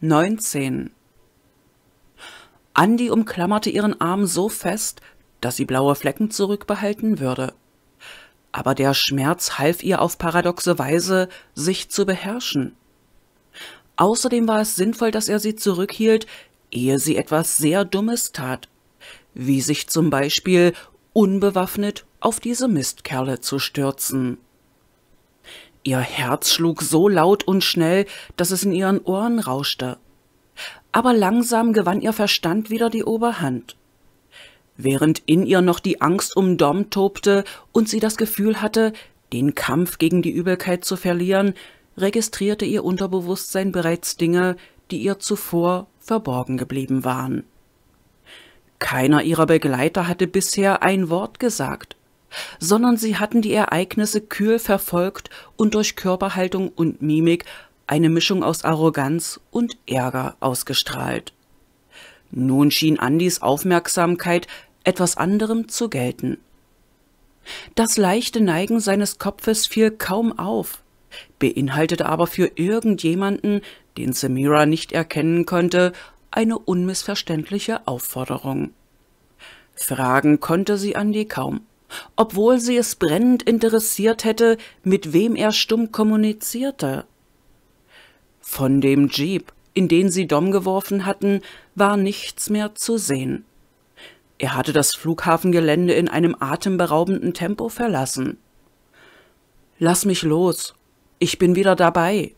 19. Andi umklammerte ihren Arm so fest, dass sie blaue Flecken zurückbehalten würde. Aber der Schmerz half ihr auf paradoxe Weise, sich zu beherrschen. Außerdem war es sinnvoll, dass er sie zurückhielt, ehe sie etwas sehr Dummes tat, wie sich zum Beispiel unbewaffnet auf diese Mistkerle zu stürzen. Ihr Herz schlug so laut und schnell, dass es in ihren Ohren rauschte. Aber langsam gewann ihr Verstand wieder die Oberhand. Während in ihr noch die Angst um Dom tobte und sie das Gefühl hatte, den Kampf gegen die Übelkeit zu verlieren, registrierte ihr Unterbewusstsein bereits Dinge, die ihr zuvor verborgen geblieben waren. Keiner ihrer Begleiter hatte bisher ein Wort gesagt, sondern sie hatten die Ereignisse kühl verfolgt und durch Körperhaltung und Mimik eine Mischung aus Arroganz und Ärger ausgestrahlt. Nun schien Andys Aufmerksamkeit etwas anderem zu gelten. Das leichte Neigen seines Kopfes fiel kaum auf, beinhaltete aber für irgendjemanden, den Samira nicht erkennen konnte, eine unmissverständliche Aufforderung. Fragen konnte sie Andy kaum obwohl sie es brennend interessiert hätte, mit wem er stumm kommunizierte. Von dem Jeep, in den sie Dom geworfen hatten, war nichts mehr zu sehen. Er hatte das Flughafengelände in einem atemberaubenden Tempo verlassen. Lass mich los, ich bin wieder dabei.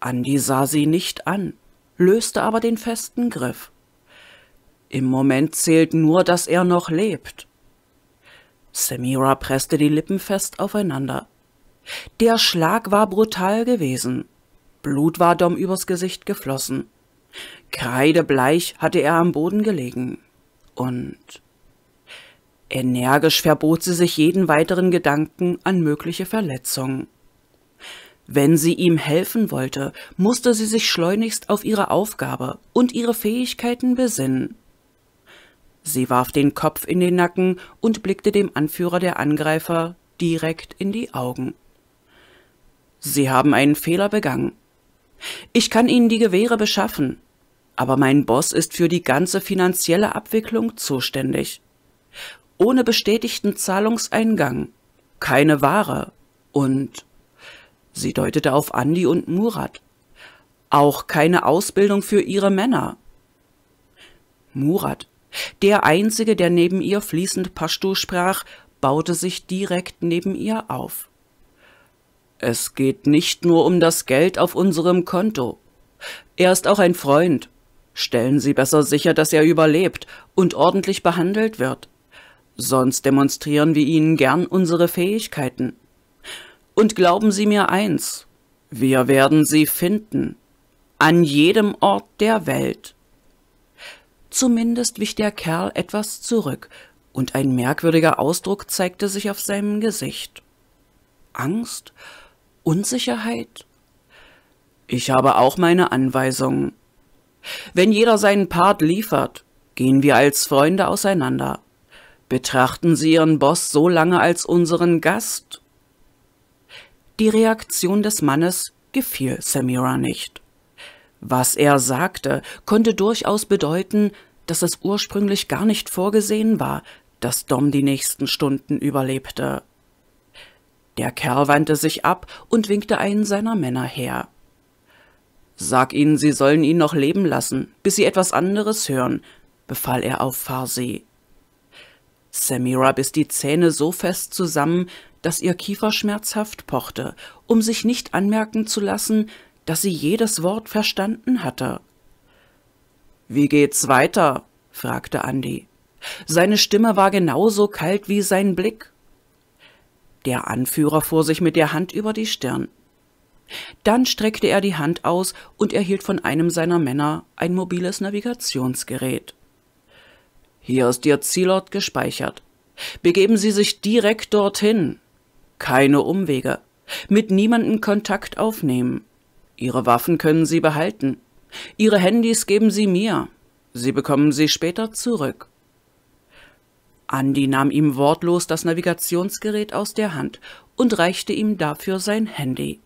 Andi sah sie nicht an, löste aber den festen Griff. Im Moment zählt nur, dass er noch lebt. Samira presste die Lippen fest aufeinander. Der Schlag war brutal gewesen. Blut war Dom übers Gesicht geflossen. Kreidebleich hatte er am Boden gelegen. Und energisch verbot sie sich jeden weiteren Gedanken an mögliche Verletzungen. Wenn sie ihm helfen wollte, musste sie sich schleunigst auf ihre Aufgabe und ihre Fähigkeiten besinnen. Sie warf den Kopf in den Nacken und blickte dem Anführer der Angreifer direkt in die Augen. Sie haben einen Fehler begangen. Ich kann Ihnen die Gewehre beschaffen, aber mein Boss ist für die ganze finanzielle Abwicklung zuständig. Ohne bestätigten Zahlungseingang, keine Ware und sie deutete auf Andi und Murat. Auch keine Ausbildung für ihre Männer. Murat der einzige, der neben ihr fließend Pashto sprach, baute sich direkt neben ihr auf. Es geht nicht nur um das Geld auf unserem Konto. Er ist auch ein Freund. Stellen Sie besser sicher, dass er überlebt und ordentlich behandelt wird. Sonst demonstrieren wir Ihnen gern unsere Fähigkeiten. Und glauben Sie mir eins, wir werden Sie finden. An jedem Ort der Welt zumindest wich der Kerl etwas zurück, und ein merkwürdiger Ausdruck zeigte sich auf seinem Gesicht. Angst? Unsicherheit? Ich habe auch meine Anweisungen. Wenn jeder seinen Part liefert, gehen wir als Freunde auseinander. Betrachten Sie Ihren Boss so lange als unseren Gast? Die Reaktion des Mannes gefiel Samira nicht. Was er sagte, konnte durchaus bedeuten, dass es ursprünglich gar nicht vorgesehen war, dass Dom die nächsten Stunden überlebte. Der Kerl wandte sich ab und winkte einen seiner Männer her. Sag ihnen, sie sollen ihn noch leben lassen, bis sie etwas anderes hören, befahl er auf Farsi. Samira biss die Zähne so fest zusammen, dass ihr Kiefer schmerzhaft pochte, um sich nicht anmerken zu lassen, dass sie jedes Wort verstanden hatte. Wie geht's weiter? fragte Andy. Seine Stimme war genauso kalt wie sein Blick. Der Anführer fuhr sich mit der Hand über die Stirn. Dann streckte er die Hand aus und erhielt von einem seiner Männer ein mobiles Navigationsgerät. Hier ist Ihr Zielort gespeichert. Begeben Sie sich direkt dorthin. Keine Umwege. Mit niemandem Kontakt aufnehmen. Ihre Waffen können Sie behalten. Ihre Handys geben Sie mir. Sie bekommen sie später zurück. Andi nahm ihm wortlos das Navigationsgerät aus der Hand und reichte ihm dafür sein Handy.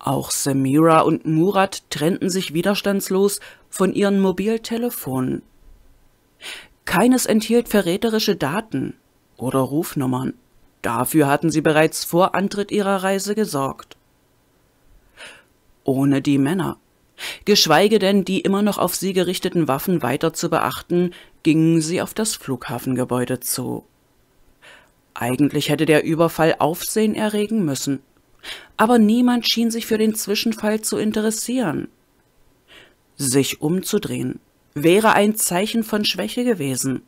Auch Samira und Murat trennten sich widerstandslos von ihren Mobiltelefonen. Keines enthielt verräterische Daten oder Rufnummern. Dafür hatten sie bereits vor Antritt ihrer Reise gesorgt. Ohne die Männer Geschweige denn, die immer noch auf sie gerichteten Waffen weiter zu beachten, gingen sie auf das Flughafengebäude zu. Eigentlich hätte der Überfall Aufsehen erregen müssen, aber niemand schien sich für den Zwischenfall zu interessieren. Sich umzudrehen wäre ein Zeichen von Schwäche gewesen.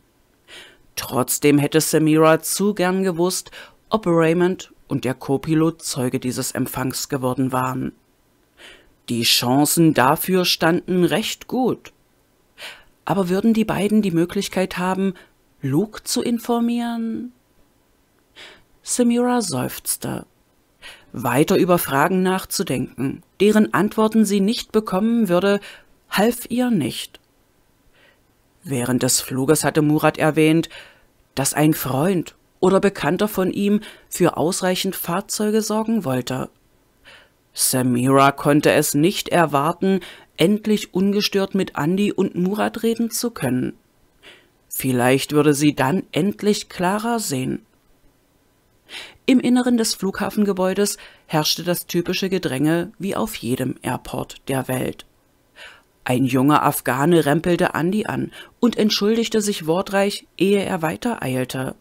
Trotzdem hätte Samira zu gern gewusst, ob Raymond und der Copilot Zeuge dieses Empfangs geworden waren. Die Chancen dafür standen recht gut. Aber würden die beiden die Möglichkeit haben, Luke zu informieren? Samira seufzte. Weiter über Fragen nachzudenken, deren Antworten sie nicht bekommen würde, half ihr nicht. Während des Fluges hatte Murat erwähnt, dass ein Freund oder Bekannter von ihm für ausreichend Fahrzeuge sorgen wollte. Samira konnte es nicht erwarten, endlich ungestört mit Andy und Murat reden zu können. Vielleicht würde sie dann endlich klarer sehen. Im Inneren des Flughafengebäudes herrschte das typische Gedränge wie auf jedem Airport der Welt. Ein junger Afghane rempelte Andy an und entschuldigte sich wortreich, ehe er weitereilte.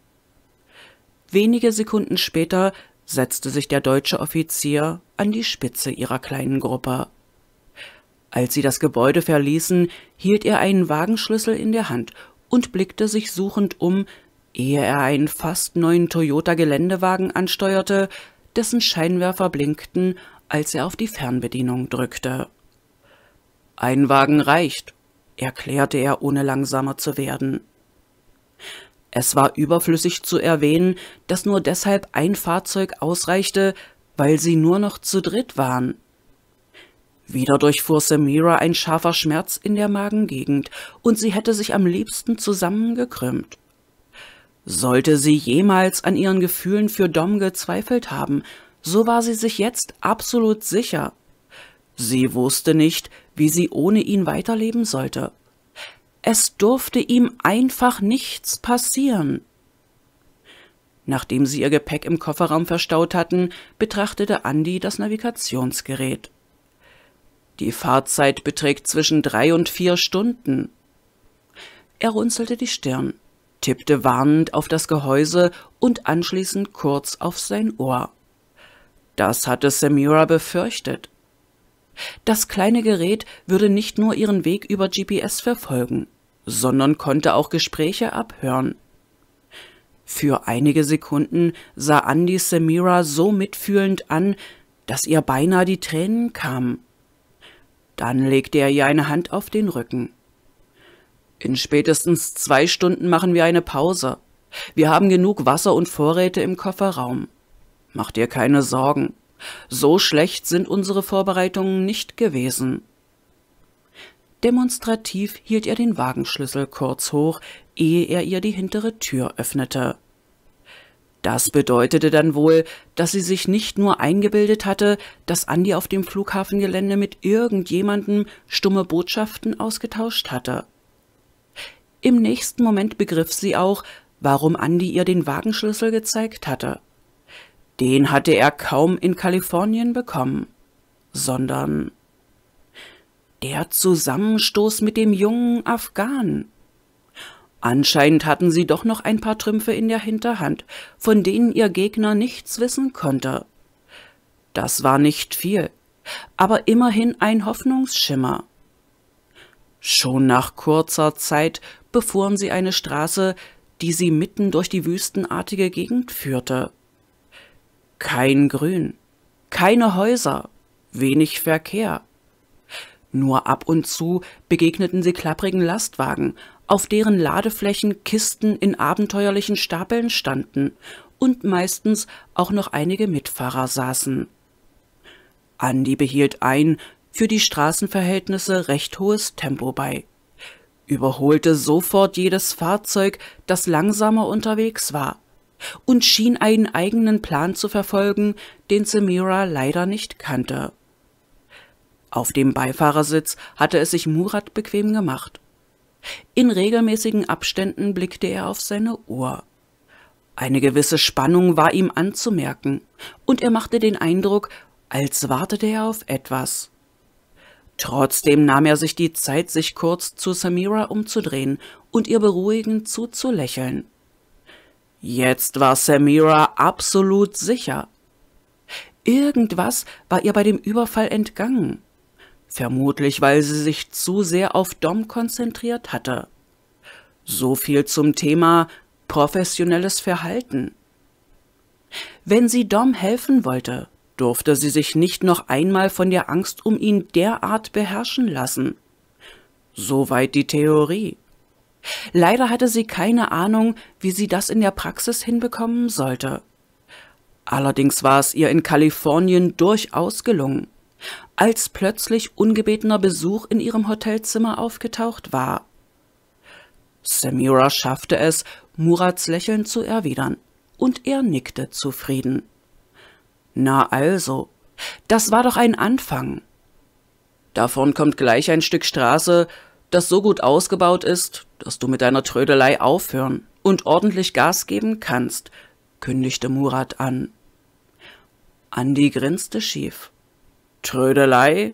Wenige Sekunden später setzte sich der deutsche Offizier an die Spitze ihrer kleinen Gruppe. Als sie das Gebäude verließen, hielt er einen Wagenschlüssel in der Hand und blickte sich suchend um, ehe er einen fast neuen Toyota-Geländewagen ansteuerte, dessen Scheinwerfer blinkten, als er auf die Fernbedienung drückte. »Ein Wagen reicht«, erklärte er, ohne langsamer zu werden. Es war überflüssig zu erwähnen, dass nur deshalb ein Fahrzeug ausreichte, weil sie nur noch zu dritt waren. Wieder durchfuhr Samira ein scharfer Schmerz in der Magengegend, und sie hätte sich am liebsten zusammengekrümmt. Sollte sie jemals an ihren Gefühlen für Dom gezweifelt haben, so war sie sich jetzt absolut sicher. Sie wusste nicht, wie sie ohne ihn weiterleben sollte. Es durfte ihm einfach nichts passieren. Nachdem sie ihr Gepäck im Kofferraum verstaut hatten, betrachtete Andy das Navigationsgerät. Die Fahrzeit beträgt zwischen drei und vier Stunden. Er runzelte die Stirn, tippte warnend auf das Gehäuse und anschließend kurz auf sein Ohr. Das hatte Samira befürchtet. Das kleine Gerät würde nicht nur ihren Weg über GPS verfolgen sondern konnte auch Gespräche abhören. Für einige Sekunden sah Andy Samira so mitfühlend an, dass ihr beinahe die Tränen kamen. Dann legte er ihr eine Hand auf den Rücken. In spätestens zwei Stunden machen wir eine Pause. Wir haben genug Wasser und Vorräte im Kofferraum. Mach dir keine Sorgen. So schlecht sind unsere Vorbereitungen nicht gewesen. Demonstrativ hielt er den Wagenschlüssel kurz hoch, ehe er ihr die hintere Tür öffnete. Das bedeutete dann wohl, dass sie sich nicht nur eingebildet hatte, dass Andi auf dem Flughafengelände mit irgendjemandem stumme Botschaften ausgetauscht hatte. Im nächsten Moment begriff sie auch, warum Andi ihr den Wagenschlüssel gezeigt hatte. Den hatte er kaum in Kalifornien bekommen, sondern der Zusammenstoß mit dem jungen Afghanen. Anscheinend hatten sie doch noch ein paar Trümpfe in der Hinterhand, von denen ihr Gegner nichts wissen konnte. Das war nicht viel, aber immerhin ein Hoffnungsschimmer. Schon nach kurzer Zeit befuhren sie eine Straße, die sie mitten durch die wüstenartige Gegend führte. Kein Grün, keine Häuser, wenig Verkehr. Nur ab und zu begegneten sie klapprigen Lastwagen, auf deren Ladeflächen Kisten in abenteuerlichen Stapeln standen und meistens auch noch einige Mitfahrer saßen. Andi behielt ein für die Straßenverhältnisse recht hohes Tempo bei, überholte sofort jedes Fahrzeug, das langsamer unterwegs war, und schien einen eigenen Plan zu verfolgen, den Samira leider nicht kannte. Auf dem Beifahrersitz hatte es sich Murat bequem gemacht. In regelmäßigen Abständen blickte er auf seine Uhr. Eine gewisse Spannung war ihm anzumerken, und er machte den Eindruck, als wartete er auf etwas. Trotzdem nahm er sich die Zeit, sich kurz zu Samira umzudrehen und ihr beruhigend zuzulächeln. Jetzt war Samira absolut sicher. Irgendwas war ihr bei dem Überfall entgangen vermutlich weil sie sich zu sehr auf Dom konzentriert hatte. So viel zum Thema professionelles Verhalten. Wenn sie Dom helfen wollte, durfte sie sich nicht noch einmal von der Angst um ihn derart beherrschen lassen. Soweit die Theorie. Leider hatte sie keine Ahnung, wie sie das in der Praxis hinbekommen sollte. Allerdings war es ihr in Kalifornien durchaus gelungen als plötzlich ungebetener Besuch in ihrem Hotelzimmer aufgetaucht war. Samira schaffte es, Murats Lächeln zu erwidern, und er nickte zufrieden. Na also, das war doch ein Anfang. Davon kommt gleich ein Stück Straße, das so gut ausgebaut ist, dass du mit deiner Trödelei aufhören und ordentlich Gas geben kannst, kündigte Murat an. Andi grinste schief. Trödelei,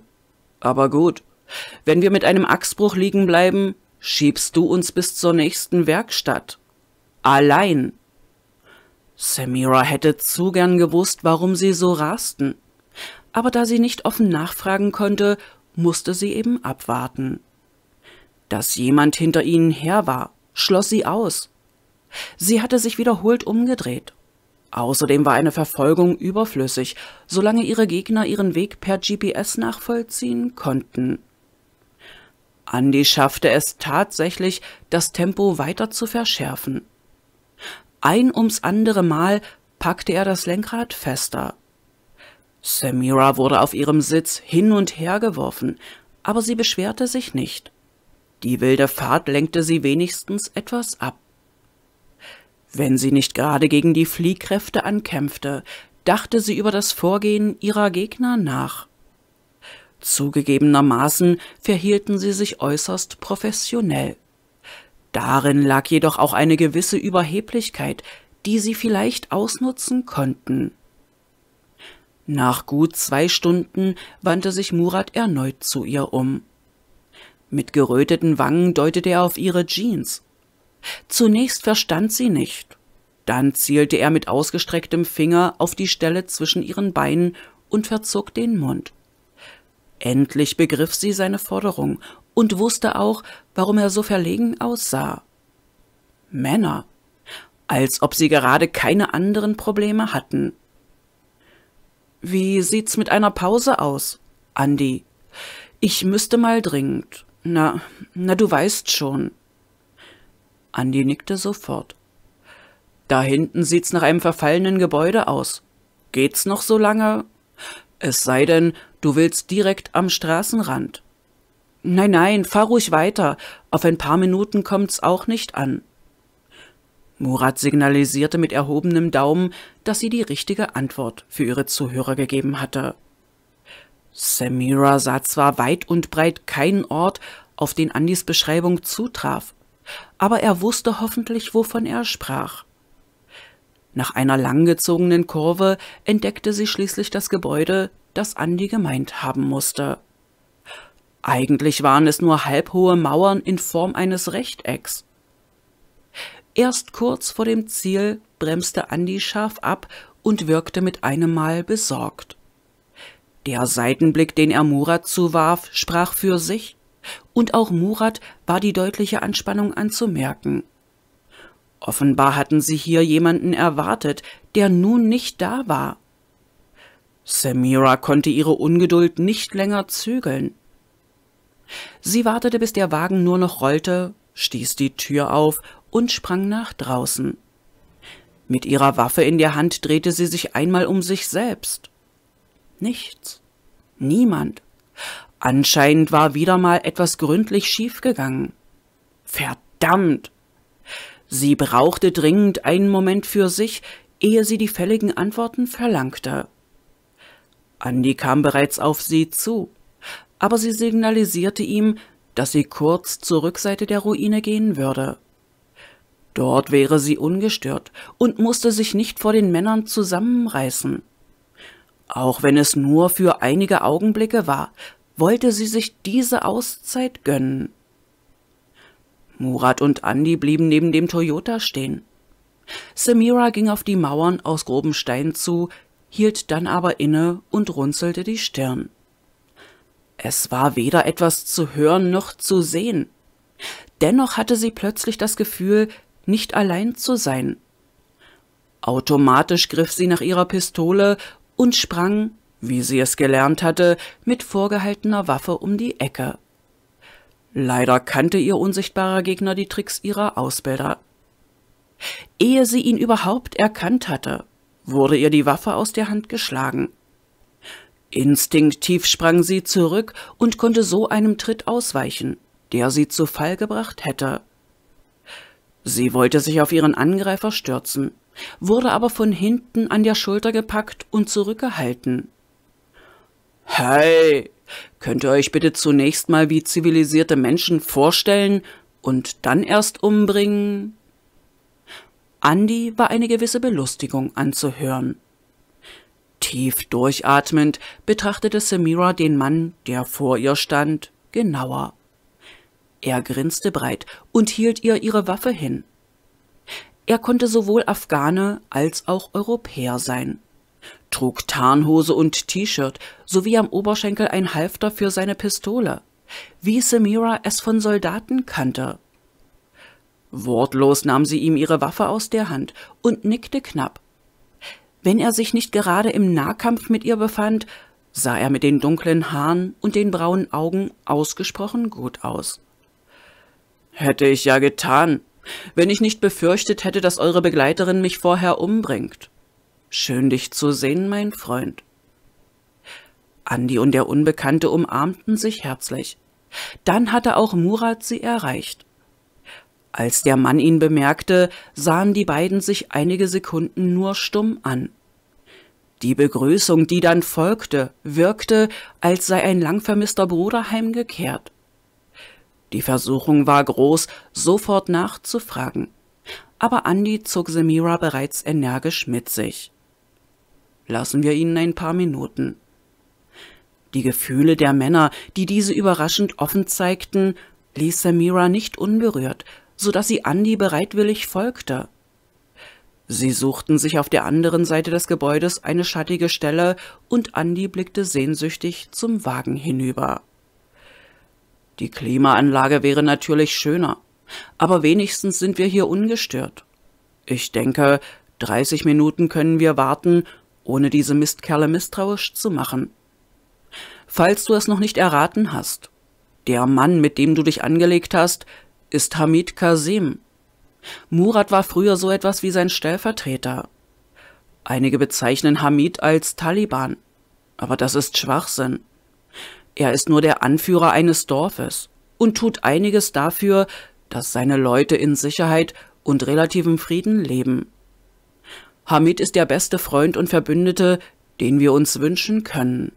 aber gut. Wenn wir mit einem Achsbruch liegen bleiben, schiebst du uns bis zur nächsten Werkstatt. Allein. Samira hätte zu gern gewusst, warum sie so rasten. Aber da sie nicht offen nachfragen konnte, musste sie eben abwarten. Dass jemand hinter ihnen her war, schloss sie aus. Sie hatte sich wiederholt umgedreht. Außerdem war eine Verfolgung überflüssig, solange ihre Gegner ihren Weg per GPS nachvollziehen konnten. Andy schaffte es tatsächlich, das Tempo weiter zu verschärfen. Ein ums andere Mal packte er das Lenkrad fester. Samira wurde auf ihrem Sitz hin und her geworfen, aber sie beschwerte sich nicht. Die wilde Fahrt lenkte sie wenigstens etwas ab. Wenn sie nicht gerade gegen die Fliehkräfte ankämpfte, dachte sie über das Vorgehen ihrer Gegner nach. Zugegebenermaßen verhielten sie sich äußerst professionell. Darin lag jedoch auch eine gewisse Überheblichkeit, die sie vielleicht ausnutzen konnten. Nach gut zwei Stunden wandte sich Murat erneut zu ihr um. Mit geröteten Wangen deutete er auf ihre Jeans. Zunächst verstand sie nicht. Dann zielte er mit ausgestrecktem Finger auf die Stelle zwischen ihren Beinen und verzog den Mund. Endlich begriff sie seine Forderung und wusste auch, warum er so verlegen aussah. Männer, als ob sie gerade keine anderen Probleme hatten. Wie sieht's mit einer Pause aus, Andi? Ich müsste mal dringend. Na, na, du weißt schon. Andi nickte sofort. Da hinten sieht's nach einem verfallenen Gebäude aus. Geht's noch so lange? Es sei denn, du willst direkt am Straßenrand. Nein, nein, fahr ruhig weiter. Auf ein paar Minuten kommt's auch nicht an. Murat signalisierte mit erhobenem Daumen, dass sie die richtige Antwort für ihre Zuhörer gegeben hatte. Samira sah zwar weit und breit keinen Ort, auf den Andis Beschreibung zutraf, aber er wusste hoffentlich, wovon er sprach. Nach einer langgezogenen Kurve entdeckte sie schließlich das Gebäude, das Andi gemeint haben musste. Eigentlich waren es nur halbhohe Mauern in Form eines Rechtecks. Erst kurz vor dem Ziel bremste Andi scharf ab und wirkte mit einem Mal besorgt. Der Seitenblick, den er Murat zuwarf, sprach für sich und auch Murat war die deutliche Anspannung anzumerken. Offenbar hatten sie hier jemanden erwartet, der nun nicht da war. Samira konnte ihre Ungeduld nicht länger zügeln. Sie wartete, bis der Wagen nur noch rollte, stieß die Tür auf und sprang nach draußen. Mit ihrer Waffe in der Hand drehte sie sich einmal um sich selbst. Nichts. Niemand. Anscheinend war wieder mal etwas gründlich schiefgegangen. Verdammt! Sie brauchte dringend einen Moment für sich, ehe sie die fälligen Antworten verlangte. Andi kam bereits auf sie zu, aber sie signalisierte ihm, dass sie kurz zur Rückseite der Ruine gehen würde. Dort wäre sie ungestört und musste sich nicht vor den Männern zusammenreißen. Auch wenn es nur für einige Augenblicke war, wollte sie sich diese Auszeit gönnen. Murat und Andi blieben neben dem Toyota stehen. Samira ging auf die Mauern aus grobem Stein zu, hielt dann aber inne und runzelte die Stirn. Es war weder etwas zu hören noch zu sehen. Dennoch hatte sie plötzlich das Gefühl, nicht allein zu sein. Automatisch griff sie nach ihrer Pistole und sprang wie sie es gelernt hatte, mit vorgehaltener Waffe um die Ecke. Leider kannte ihr unsichtbarer Gegner die Tricks ihrer Ausbilder. Ehe sie ihn überhaupt erkannt hatte, wurde ihr die Waffe aus der Hand geschlagen. Instinktiv sprang sie zurück und konnte so einem Tritt ausweichen, der sie zu Fall gebracht hätte. Sie wollte sich auf ihren Angreifer stürzen, wurde aber von hinten an der Schulter gepackt und zurückgehalten. Hey, könnt ihr euch bitte zunächst mal wie zivilisierte Menschen vorstellen und dann erst umbringen? Andi war eine gewisse Belustigung anzuhören. Tief durchatmend betrachtete Samira den Mann, der vor ihr stand, genauer. Er grinste breit und hielt ihr ihre Waffe hin. Er konnte sowohl Afghane als auch Europäer sein trug Tarnhose und T-Shirt sowie am Oberschenkel ein Halfter für seine Pistole, wie Samira es von Soldaten kannte. Wortlos nahm sie ihm ihre Waffe aus der Hand und nickte knapp. Wenn er sich nicht gerade im Nahkampf mit ihr befand, sah er mit den dunklen Haaren und den braunen Augen ausgesprochen gut aus. Hätte ich ja getan, wenn ich nicht befürchtet hätte, dass eure Begleiterin mich vorher umbringt. Schön dich zu sehen, mein Freund. Andi und der Unbekannte umarmten sich herzlich. Dann hatte auch Murat sie erreicht. Als der Mann ihn bemerkte, sahen die beiden sich einige Sekunden nur stumm an. Die Begrüßung, die dann folgte, wirkte, als sei ein lang vermisster Bruder heimgekehrt. Die Versuchung war groß, sofort nachzufragen, aber Andi zog Semira bereits energisch mit sich. Lassen wir ihnen ein paar Minuten. Die Gefühle der Männer, die diese überraschend offen zeigten, ließ Samira nicht unberührt, so dass sie Andi bereitwillig folgte. Sie suchten sich auf der anderen Seite des Gebäudes eine schattige Stelle und Andi blickte sehnsüchtig zum Wagen hinüber. Die Klimaanlage wäre natürlich schöner, aber wenigstens sind wir hier ungestört. Ich denke, 30 Minuten können wir warten ohne diese Mistkerle misstrauisch zu machen. Falls du es noch nicht erraten hast, der Mann, mit dem du dich angelegt hast, ist Hamid Kasim. Murat war früher so etwas wie sein Stellvertreter. Einige bezeichnen Hamid als Taliban, aber das ist Schwachsinn. Er ist nur der Anführer eines Dorfes und tut einiges dafür, dass seine Leute in Sicherheit und relativem Frieden leben. Hamid ist der beste Freund und Verbündete, den wir uns wünschen können.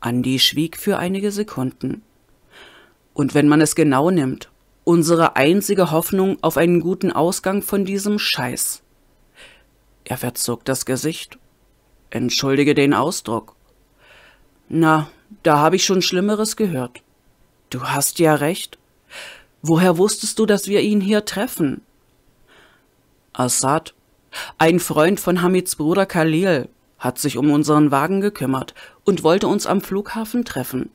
Andi schwieg für einige Sekunden. Und wenn man es genau nimmt, unsere einzige Hoffnung auf einen guten Ausgang von diesem Scheiß. Er verzog das Gesicht. Entschuldige den Ausdruck. Na, da habe ich schon Schlimmeres gehört. Du hast ja recht. Woher wusstest du, dass wir ihn hier treffen? Assad ein Freund von Hamids Bruder Khalil hat sich um unseren Wagen gekümmert und wollte uns am Flughafen treffen.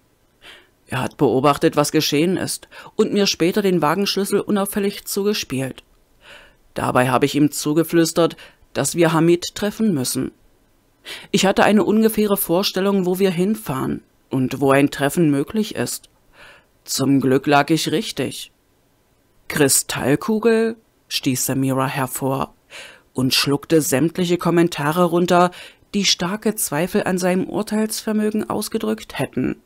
Er hat beobachtet, was geschehen ist und mir später den Wagenschlüssel unauffällig zugespielt. Dabei habe ich ihm zugeflüstert, dass wir Hamid treffen müssen. Ich hatte eine ungefähre Vorstellung, wo wir hinfahren und wo ein Treffen möglich ist. Zum Glück lag ich richtig. Kristallkugel? stieß Samira hervor und schluckte sämtliche Kommentare runter, die starke Zweifel an seinem Urteilsvermögen ausgedrückt hätten.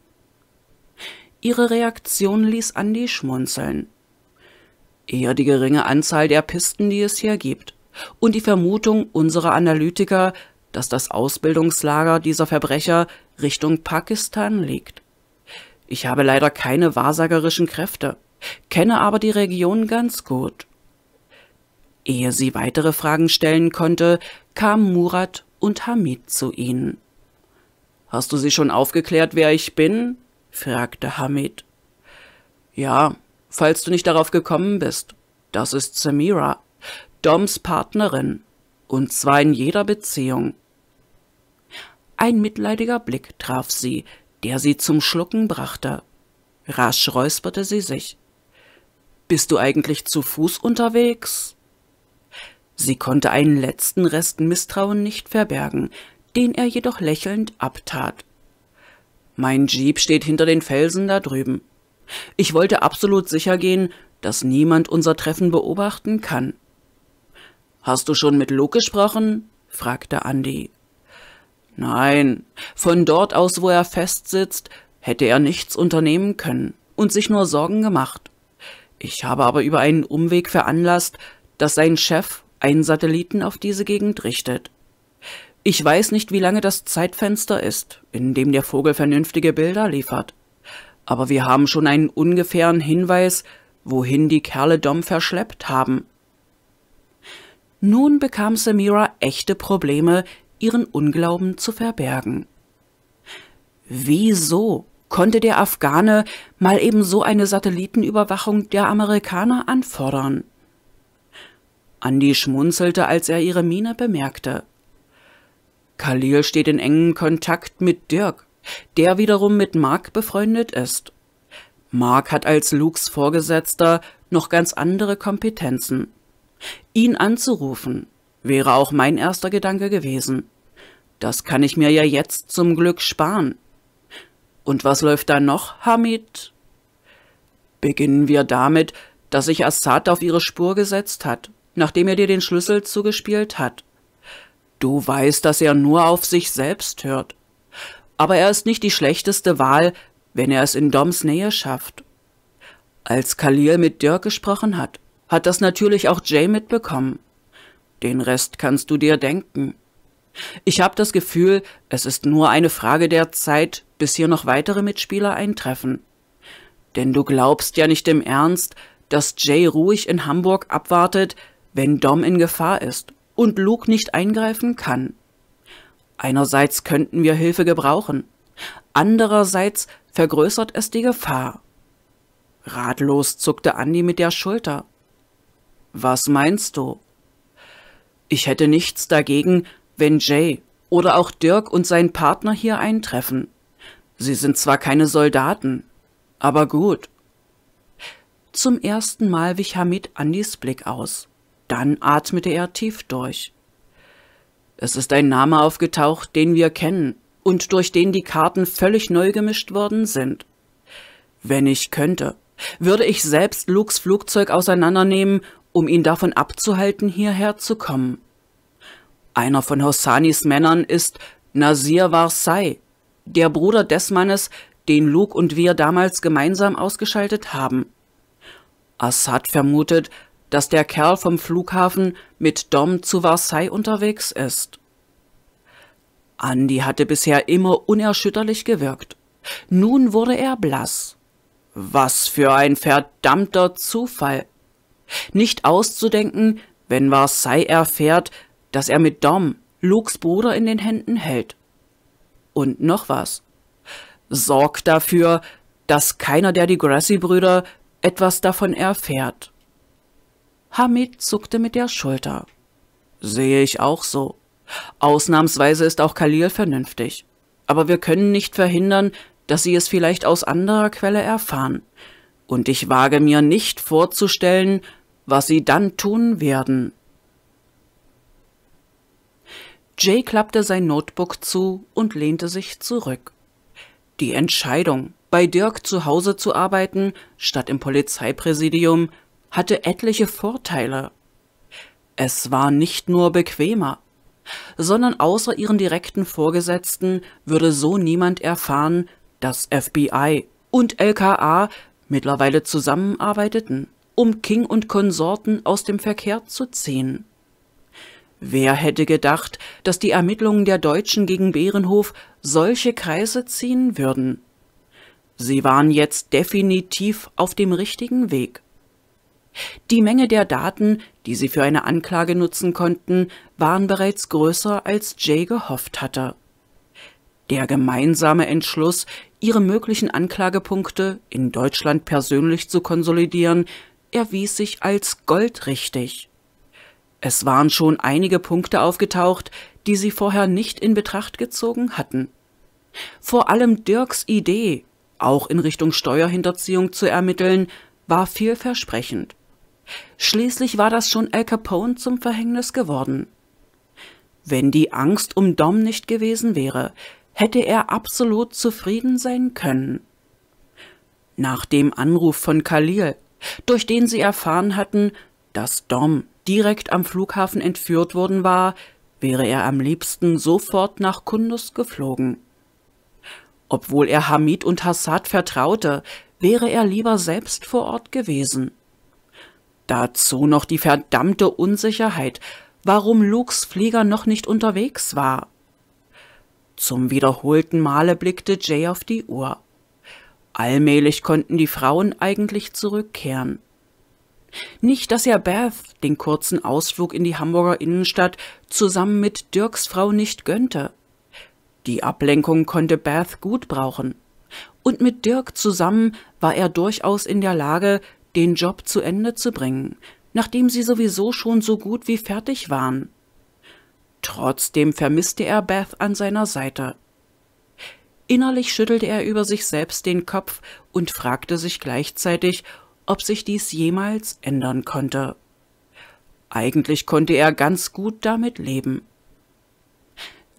Ihre Reaktion ließ Andi schmunzeln. Eher die geringe Anzahl der Pisten, die es hier gibt, und die Vermutung unserer Analytiker, dass das Ausbildungslager dieser Verbrecher Richtung Pakistan liegt. Ich habe leider keine wahrsagerischen Kräfte, kenne aber die Region ganz gut. Ehe sie weitere Fragen stellen konnte, kamen Murat und Hamid zu ihnen. Hast du sie schon aufgeklärt, wer ich bin? fragte Hamid. Ja, falls du nicht darauf gekommen bist. Das ist Samira, Doms Partnerin. Und zwar in jeder Beziehung. Ein mitleidiger Blick traf sie, der sie zum Schlucken brachte. Rasch räusperte sie sich. Bist du eigentlich zu Fuß unterwegs? Sie konnte einen letzten Rest Misstrauen nicht verbergen, den er jedoch lächelnd abtat. Mein Jeep steht hinter den Felsen da drüben. Ich wollte absolut sicher gehen, dass niemand unser Treffen beobachten kann. Hast du schon mit Luke gesprochen? fragte Andy. Nein, von dort aus, wo er festsitzt, hätte er nichts unternehmen können und sich nur Sorgen gemacht. Ich habe aber über einen Umweg veranlasst, dass sein Chef einen Satelliten auf diese Gegend richtet. Ich weiß nicht, wie lange das Zeitfenster ist, in dem der Vogel vernünftige Bilder liefert. Aber wir haben schon einen ungefähren Hinweis, wohin die Kerle Dom verschleppt haben. Nun bekam Samira echte Probleme, ihren Unglauben zu verbergen. Wieso konnte der Afghane mal eben so eine Satellitenüberwachung der Amerikaner anfordern? Andi schmunzelte, als er ihre Miene bemerkte. Khalil steht in engem Kontakt mit Dirk, der wiederum mit Mark befreundet ist. Mark hat als Lukes Vorgesetzter noch ganz andere Kompetenzen. Ihn anzurufen wäre auch mein erster Gedanke gewesen. Das kann ich mir ja jetzt zum Glück sparen. Und was läuft da noch, Hamid? Beginnen wir damit, dass sich Assad auf ihre Spur gesetzt hat nachdem er dir den Schlüssel zugespielt hat. Du weißt, dass er nur auf sich selbst hört. Aber er ist nicht die schlechteste Wahl, wenn er es in Doms Nähe schafft. Als Khalil mit Dirk gesprochen hat, hat das natürlich auch Jay mitbekommen. Den Rest kannst du dir denken. Ich habe das Gefühl, es ist nur eine Frage der Zeit, bis hier noch weitere Mitspieler eintreffen. Denn du glaubst ja nicht im Ernst, dass Jay ruhig in Hamburg abwartet, wenn Dom in Gefahr ist und Luke nicht eingreifen kann. Einerseits könnten wir Hilfe gebrauchen, andererseits vergrößert es die Gefahr. Ratlos zuckte Andy mit der Schulter. Was meinst du? Ich hätte nichts dagegen, wenn Jay oder auch Dirk und sein Partner hier eintreffen. Sie sind zwar keine Soldaten, aber gut. Zum ersten Mal wich Hamid Andys Blick aus. Dann atmete er tief durch. Es ist ein Name aufgetaucht, den wir kennen und durch den die Karten völlig neu gemischt worden sind. Wenn ich könnte, würde ich selbst Lukes Flugzeug auseinandernehmen, um ihn davon abzuhalten, hierher zu kommen. Einer von Hossanis Männern ist Nasir Varsai, der Bruder des Mannes, den Luke und wir damals gemeinsam ausgeschaltet haben. Assad vermutet, dass der Kerl vom Flughafen mit Dom zu Versailles unterwegs ist. Andi hatte bisher immer unerschütterlich gewirkt. Nun wurde er blass. Was für ein verdammter Zufall. Nicht auszudenken, wenn Versailles erfährt, dass er mit Dom, Lukes Bruder, in den Händen hält. Und noch was. Sorgt dafür, dass keiner der Degrassi-Brüder etwas davon erfährt. Hamid zuckte mit der Schulter. Sehe ich auch so. Ausnahmsweise ist auch Khalil vernünftig. Aber wir können nicht verhindern, dass sie es vielleicht aus anderer Quelle erfahren. Und ich wage mir nicht vorzustellen, was sie dann tun werden. Jay klappte sein Notebook zu und lehnte sich zurück. Die Entscheidung, bei Dirk zu Hause zu arbeiten, statt im Polizeipräsidium, hatte etliche Vorteile. Es war nicht nur bequemer, sondern außer ihren direkten Vorgesetzten würde so niemand erfahren, dass FBI und LKA mittlerweile zusammenarbeiteten, um King und Konsorten aus dem Verkehr zu ziehen. Wer hätte gedacht, dass die Ermittlungen der Deutschen gegen Bärenhof solche Kreise ziehen würden? Sie waren jetzt definitiv auf dem richtigen Weg. Die Menge der Daten, die sie für eine Anklage nutzen konnten, waren bereits größer, als Jay gehofft hatte. Der gemeinsame Entschluss, ihre möglichen Anklagepunkte in Deutschland persönlich zu konsolidieren, erwies sich als goldrichtig. Es waren schon einige Punkte aufgetaucht, die sie vorher nicht in Betracht gezogen hatten. Vor allem Dirks Idee, auch in Richtung Steuerhinterziehung zu ermitteln, war vielversprechend. Schließlich war das schon Al Capone zum Verhängnis geworden. Wenn die Angst um Dom nicht gewesen wäre, hätte er absolut zufrieden sein können. Nach dem Anruf von Khalil, durch den sie erfahren hatten, dass Dom direkt am Flughafen entführt worden war, wäre er am liebsten sofort nach Kundus geflogen. Obwohl er Hamid und Hassad vertraute, wäre er lieber selbst vor Ort gewesen. Dazu noch die verdammte Unsicherheit, warum Lukes Flieger noch nicht unterwegs war. Zum wiederholten Male blickte Jay auf die Uhr. Allmählich konnten die Frauen eigentlich zurückkehren. Nicht, dass er Beth den kurzen Ausflug in die Hamburger Innenstadt zusammen mit Dirks Frau nicht gönnte. Die Ablenkung konnte Beth gut brauchen. Und mit Dirk zusammen war er durchaus in der Lage, den Job zu Ende zu bringen, nachdem sie sowieso schon so gut wie fertig waren. Trotzdem vermisste er Beth an seiner Seite. Innerlich schüttelte er über sich selbst den Kopf und fragte sich gleichzeitig, ob sich dies jemals ändern konnte. Eigentlich konnte er ganz gut damit leben.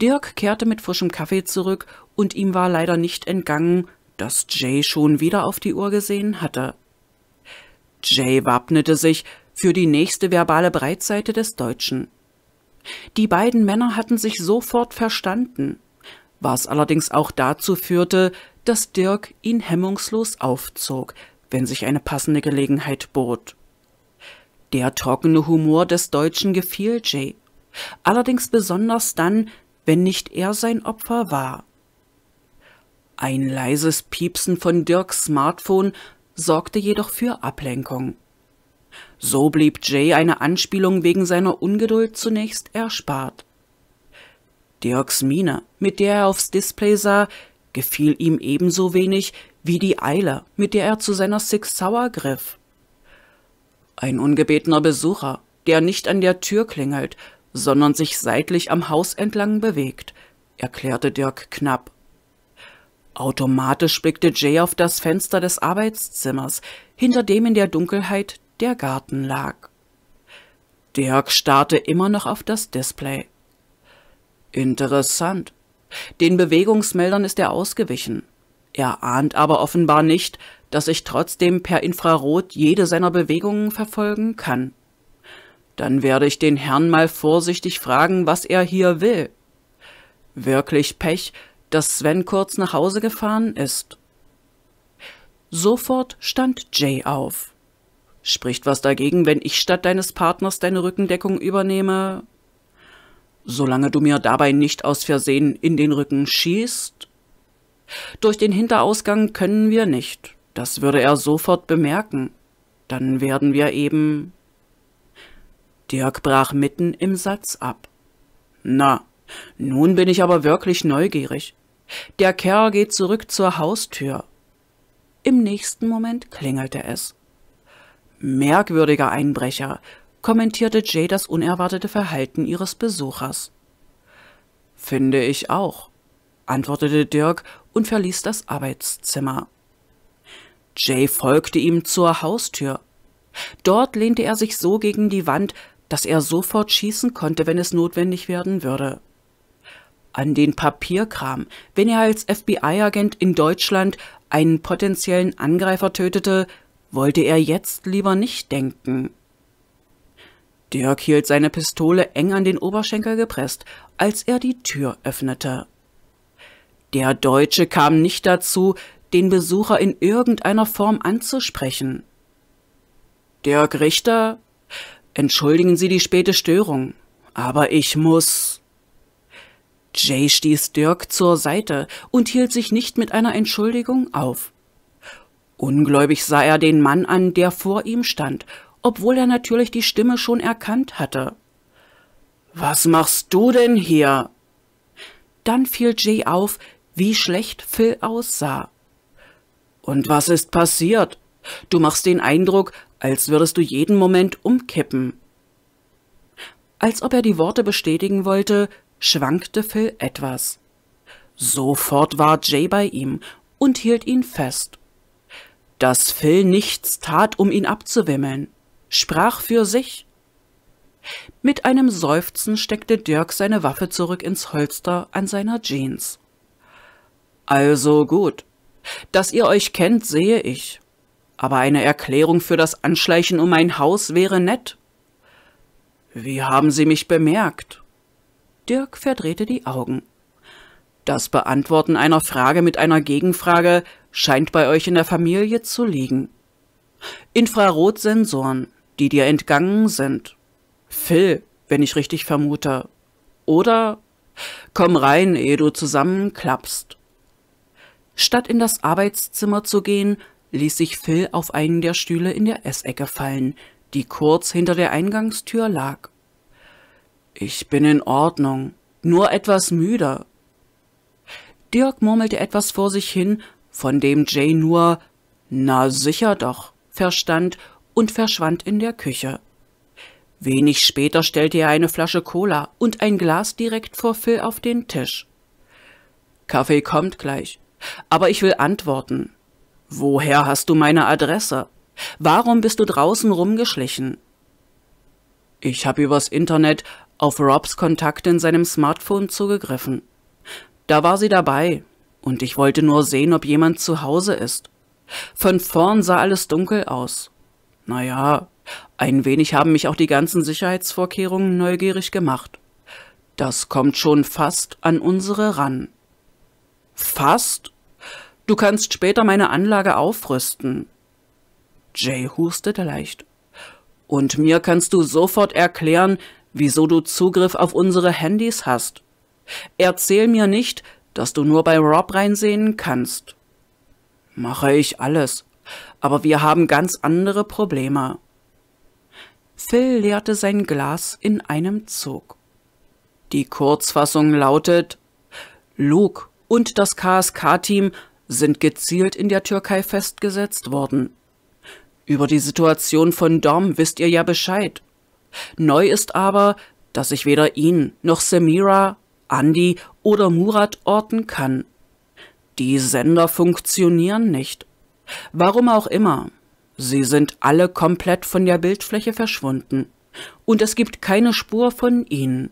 Dirk kehrte mit frischem Kaffee zurück und ihm war leider nicht entgangen, dass Jay schon wieder auf die Uhr gesehen hatte. Jay wappnete sich für die nächste verbale Breitseite des Deutschen. Die beiden Männer hatten sich sofort verstanden, was allerdings auch dazu führte, dass Dirk ihn hemmungslos aufzog, wenn sich eine passende Gelegenheit bot. Der trockene Humor des Deutschen gefiel Jay, allerdings besonders dann, wenn nicht er sein Opfer war. Ein leises Piepsen von Dirks Smartphone sorgte jedoch für Ablenkung. So blieb Jay eine Anspielung wegen seiner Ungeduld zunächst erspart. Dirks Miene, mit der er aufs Display sah, gefiel ihm ebenso wenig wie die Eile, mit der er zu seiner Six Sauer griff. Ein ungebetener Besucher, der nicht an der Tür klingelt, sondern sich seitlich am Haus entlang bewegt, erklärte Dirk knapp. Automatisch blickte Jay auf das Fenster des Arbeitszimmers, hinter dem in der Dunkelheit der Garten lag. Dirk starrte immer noch auf das Display. Interessant. Den Bewegungsmeldern ist er ausgewichen. Er ahnt aber offenbar nicht, dass ich trotzdem per Infrarot jede seiner Bewegungen verfolgen kann. Dann werde ich den Herrn mal vorsichtig fragen, was er hier will. Wirklich Pech, dass Sven kurz nach Hause gefahren ist. Sofort stand Jay auf. Spricht was dagegen, wenn ich statt deines Partners deine Rückendeckung übernehme? Solange du mir dabei nicht aus Versehen in den Rücken schießt? Durch den Hinterausgang können wir nicht. Das würde er sofort bemerken. Dann werden wir eben. Dirk brach mitten im Satz ab. Na, nun bin ich aber wirklich neugierig. Der Kerl geht zurück zur Haustür. Im nächsten Moment klingelte es. Merkwürdiger Einbrecher, kommentierte Jay das unerwartete Verhalten ihres Besuchers. Finde ich auch, antwortete Dirk und verließ das Arbeitszimmer. Jay folgte ihm zur Haustür. Dort lehnte er sich so gegen die Wand, dass er sofort schießen konnte, wenn es notwendig werden würde an den Papierkram. Wenn er als FBI-Agent in Deutschland einen potenziellen Angreifer tötete, wollte er jetzt lieber nicht denken. Dirk hielt seine Pistole eng an den Oberschenkel gepresst, als er die Tür öffnete. Der Deutsche kam nicht dazu, den Besucher in irgendeiner Form anzusprechen. Dirk Richter, entschuldigen Sie die späte Störung, aber ich muss. Jay stieß Dirk zur Seite und hielt sich nicht mit einer Entschuldigung auf. Ungläubig sah er den Mann an, der vor ihm stand, obwohl er natürlich die Stimme schon erkannt hatte. Was machst du denn hier? Dann fiel Jay auf, wie schlecht Phil aussah. Und was ist passiert? Du machst den Eindruck, als würdest du jeden Moment umkippen. Als ob er die Worte bestätigen wollte, schwankte Phil etwas. Sofort war Jay bei ihm und hielt ihn fest. Dass Phil nichts tat, um ihn abzuwimmeln, sprach für sich. Mit einem Seufzen steckte Dirk seine Waffe zurück ins Holster an seiner Jeans. Also gut, dass ihr euch kennt, sehe ich. Aber eine Erklärung für das Anschleichen um mein Haus wäre nett. Wie haben Sie mich bemerkt? Dirk verdrehte die Augen. Das Beantworten einer Frage mit einer Gegenfrage scheint bei euch in der Familie zu liegen. Infrarotsensoren, die dir entgangen sind. Phil, wenn ich richtig vermute. Oder komm rein, ehe du zusammenklappst. Statt in das Arbeitszimmer zu gehen, ließ sich Phil auf einen der Stühle in der Essecke fallen, die kurz hinter der Eingangstür lag. Ich bin in Ordnung, nur etwas müder. Dirk murmelte etwas vor sich hin, von dem Jay nur na sicher doch verstand und verschwand in der Küche. Wenig später stellte er eine Flasche Cola und ein Glas direkt vor Phil auf den Tisch. Kaffee kommt gleich, aber ich will antworten. Woher hast du meine Adresse? Warum bist du draußen rumgeschlichen? Ich habe übers Internet auf Robs Kontakte in seinem Smartphone zugegriffen. Da war sie dabei, und ich wollte nur sehen, ob jemand zu Hause ist. Von vorn sah alles dunkel aus. Naja, ein wenig haben mich auch die ganzen Sicherheitsvorkehrungen neugierig gemacht. Das kommt schon fast an unsere ran. Fast? Du kannst später meine Anlage aufrüsten. Jay hustete leicht. Und mir kannst du sofort erklären, wieso du Zugriff auf unsere Handys hast. Erzähl mir nicht, dass du nur bei Rob reinsehen kannst. Mache ich alles, aber wir haben ganz andere Probleme. Phil leerte sein Glas in einem Zug. Die Kurzfassung lautet, Luke und das KSK-Team sind gezielt in der Türkei festgesetzt worden. Über die Situation von Dom wisst ihr ja Bescheid. Neu ist aber, dass ich weder ihn noch Semira, Andy oder Murat orten kann. Die Sender funktionieren nicht. Warum auch immer. Sie sind alle komplett von der Bildfläche verschwunden. Und es gibt keine Spur von ihnen.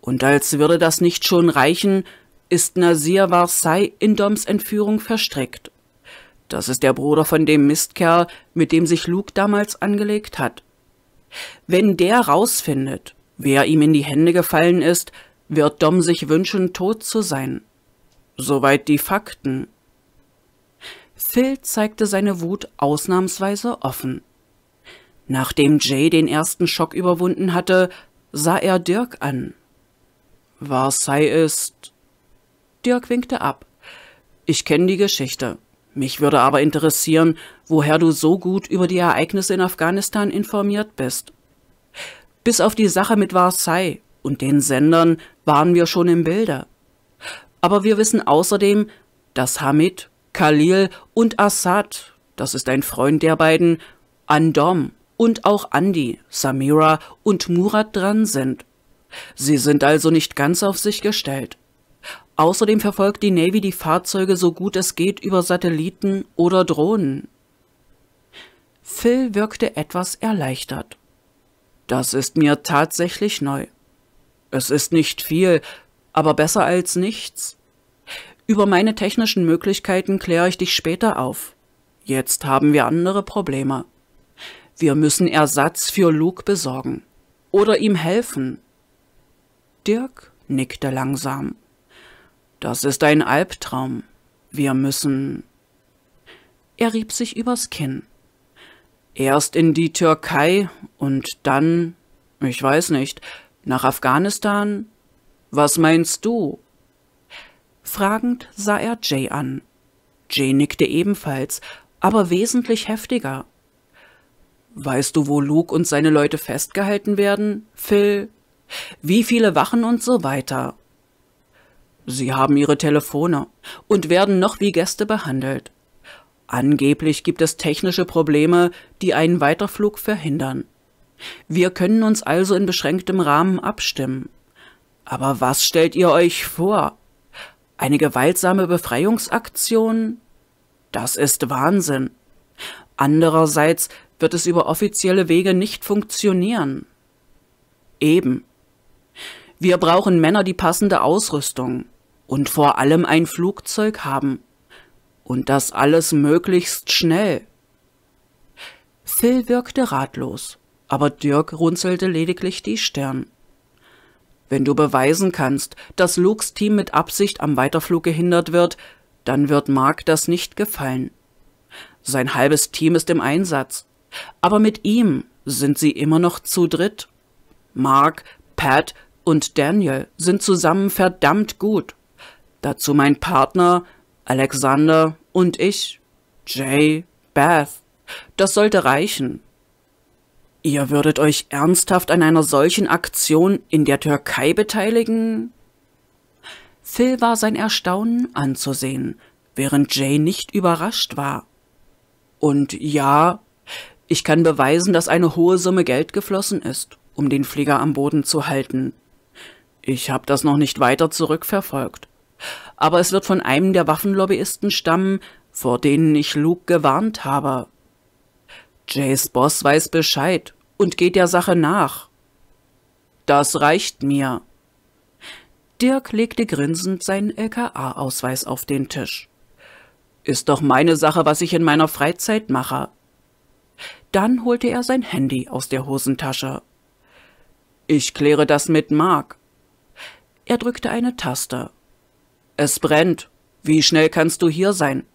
Und als würde das nicht schon reichen, ist Nasir Varsay in Doms Entführung verstrickt. Das ist der Bruder von dem Mistkerl, mit dem sich Luke damals angelegt hat. Wenn der rausfindet, wer ihm in die Hände gefallen ist, wird Dom sich wünschen, tot zu sein. Soweit die Fakten. Phil zeigte seine Wut ausnahmsweise offen. Nachdem Jay den ersten Schock überwunden hatte, sah er Dirk an. Was sei ist? Dirk winkte ab. Ich kenne die Geschichte. Mich würde aber interessieren, woher du so gut über die Ereignisse in Afghanistan informiert bist. Bis auf die Sache mit Versailles und den Sendern waren wir schon im Bilde. Aber wir wissen außerdem, dass Hamid, Khalil und Assad, das ist ein Freund der beiden, Andom und auch Andi, Samira und Murat dran sind. Sie sind also nicht ganz auf sich gestellt. Außerdem verfolgt die Navy die Fahrzeuge so gut es geht über Satelliten oder Drohnen. Phil wirkte etwas erleichtert. Das ist mir tatsächlich neu. Es ist nicht viel, aber besser als nichts. Über meine technischen Möglichkeiten kläre ich dich später auf. Jetzt haben wir andere Probleme. Wir müssen Ersatz für Luke besorgen. Oder ihm helfen. Dirk nickte langsam. Das ist ein Albtraum. Wir müssen... Er rieb sich übers Kinn. Erst in die Türkei und dann, ich weiß nicht, nach Afghanistan? Was meinst du? Fragend sah er Jay an. Jay nickte ebenfalls, aber wesentlich heftiger. Weißt du, wo Luke und seine Leute festgehalten werden, Phil? Wie viele Wachen und so weiter? Sie haben ihre Telefone und werden noch wie Gäste behandelt. Angeblich gibt es technische Probleme, die einen Weiterflug verhindern. Wir können uns also in beschränktem Rahmen abstimmen. Aber was stellt ihr euch vor? Eine gewaltsame Befreiungsaktion? Das ist Wahnsinn. Andererseits wird es über offizielle Wege nicht funktionieren. Eben. Wir brauchen Männer die passende Ausrüstung und vor allem ein Flugzeug haben. Und das alles möglichst schnell. Phil wirkte ratlos, aber Dirk runzelte lediglich die Stirn. Wenn du beweisen kannst, dass Lukes Team mit Absicht am Weiterflug gehindert wird, dann wird Mark das nicht gefallen. Sein halbes Team ist im Einsatz. Aber mit ihm sind sie immer noch zu dritt. Mark, Pat und Daniel sind zusammen verdammt gut. Dazu mein Partner, Alexander und ich, Jay, Beth. Das sollte reichen. Ihr würdet euch ernsthaft an einer solchen Aktion in der Türkei beteiligen? Phil war sein Erstaunen anzusehen, während Jay nicht überrascht war. Und ja, ich kann beweisen, dass eine hohe Summe Geld geflossen ist, um den Flieger am Boden zu halten. Ich habe das noch nicht weiter zurückverfolgt, aber es wird von einem der Waffenlobbyisten stammen, vor denen ich Luke gewarnt habe. Jays Boss weiß Bescheid und geht der Sache nach. Das reicht mir. Dirk legte grinsend seinen LKA-Ausweis auf den Tisch. Ist doch meine Sache, was ich in meiner Freizeit mache. Dann holte er sein Handy aus der Hosentasche. Ich kläre das mit Mark. Er drückte eine Taste. Es brennt. Wie schnell kannst du hier sein?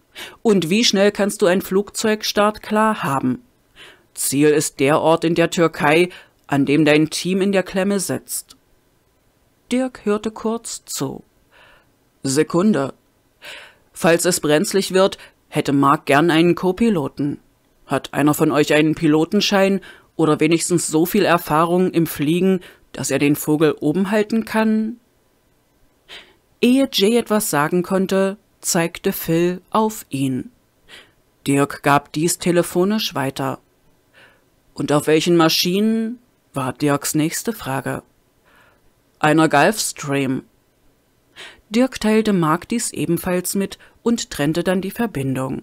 Und wie schnell kannst du einen Flugzeugstart klar haben? Ziel ist der Ort in der Türkei, an dem dein Team in der Klemme sitzt. Dirk hörte kurz zu. Sekunde. Falls es brenzlig wird, hätte Mark gern einen Co-Piloten. Hat einer von euch einen Pilotenschein oder wenigstens so viel Erfahrung im Fliegen, dass er den Vogel oben halten kann? Ehe Jay etwas sagen konnte, zeigte Phil auf ihn. Dirk gab dies telefonisch weiter. Und auf welchen Maschinen? war Dirks nächste Frage. Einer Gulfstream. Dirk teilte Mark dies ebenfalls mit und trennte dann die Verbindung.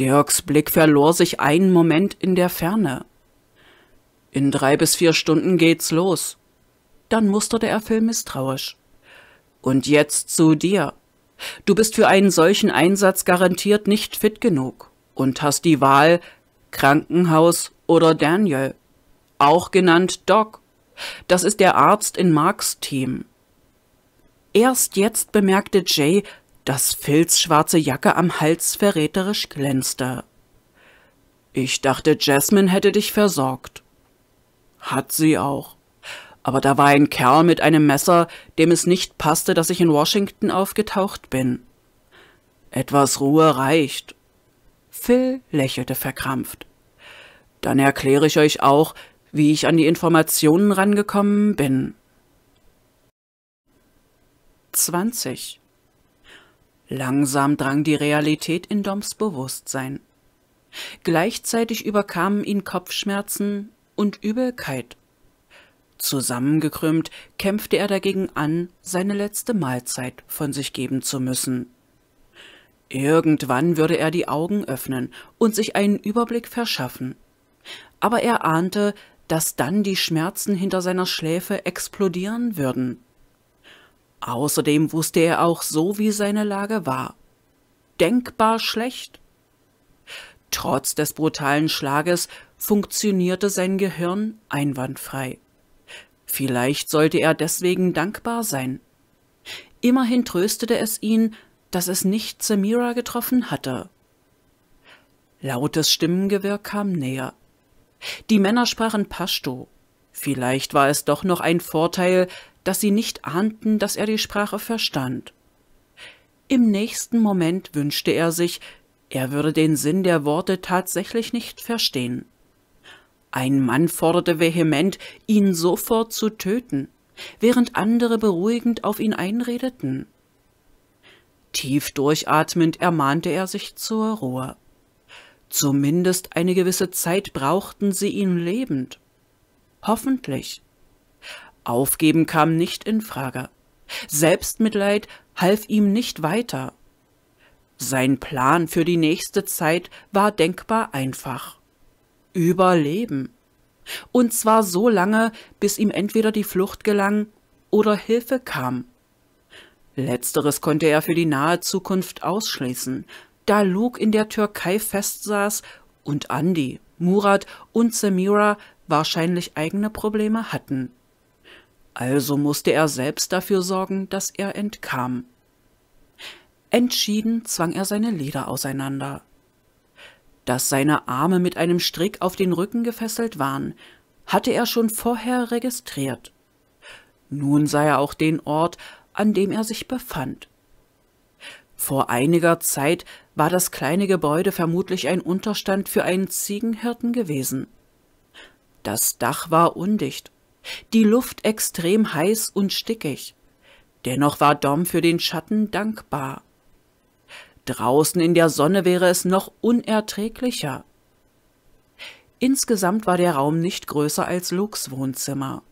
Dirks Blick verlor sich einen Moment in der Ferne. In drei bis vier Stunden geht's los. Dann musterte er Phil misstrauisch. Und jetzt zu dir. Du bist für einen solchen Einsatz garantiert nicht fit genug und hast die Wahl Krankenhaus oder Daniel, auch genannt Doc. Das ist der Arzt in Marks Team. Erst jetzt bemerkte Jay, dass Phils schwarze Jacke am Hals verräterisch glänzte. Ich dachte, Jasmine hätte dich versorgt. Hat sie auch aber da war ein Kerl mit einem Messer, dem es nicht passte, dass ich in Washington aufgetaucht bin. Etwas Ruhe reicht. Phil lächelte verkrampft. Dann erkläre ich euch auch, wie ich an die Informationen rangekommen bin. 20. Langsam drang die Realität in Doms Bewusstsein. Gleichzeitig überkamen ihn Kopfschmerzen und Übelkeit. Zusammengekrümmt kämpfte er dagegen an, seine letzte Mahlzeit von sich geben zu müssen. Irgendwann würde er die Augen öffnen und sich einen Überblick verschaffen. Aber er ahnte, dass dann die Schmerzen hinter seiner Schläfe explodieren würden. Außerdem wusste er auch so, wie seine Lage war. Denkbar schlecht. Trotz des brutalen Schlages funktionierte sein Gehirn einwandfrei. Vielleicht sollte er deswegen dankbar sein. Immerhin tröstete es ihn, dass es nicht Samira getroffen hatte. Lautes Stimmengewirr kam näher. Die Männer sprachen Pashto. Vielleicht war es doch noch ein Vorteil, dass sie nicht ahnten, dass er die Sprache verstand. Im nächsten Moment wünschte er sich, er würde den Sinn der Worte tatsächlich nicht verstehen. Ein Mann forderte vehement, ihn sofort zu töten, während andere beruhigend auf ihn einredeten. Tief durchatmend ermahnte er sich zur Ruhe. Zumindest eine gewisse Zeit brauchten sie ihn lebend. Hoffentlich. Aufgeben kam nicht in Frage. Selbstmitleid half ihm nicht weiter. Sein Plan für die nächste Zeit war denkbar einfach überleben. Und zwar so lange, bis ihm entweder die Flucht gelang oder Hilfe kam. Letzteres konnte er für die nahe Zukunft ausschließen, da Luke in der Türkei festsaß und Andi, Murat und Samira wahrscheinlich eigene Probleme hatten. Also musste er selbst dafür sorgen, dass er entkam. Entschieden zwang er seine Lieder auseinander dass seine Arme mit einem Strick auf den Rücken gefesselt waren, hatte er schon vorher registriert. Nun sah er auch den Ort, an dem er sich befand. Vor einiger Zeit war das kleine Gebäude vermutlich ein Unterstand für einen Ziegenhirten gewesen. Das Dach war undicht, die Luft extrem heiß und stickig. Dennoch war Dom für den Schatten dankbar. Draußen in der Sonne wäre es noch unerträglicher. Insgesamt war der Raum nicht größer als Lukes Wohnzimmer.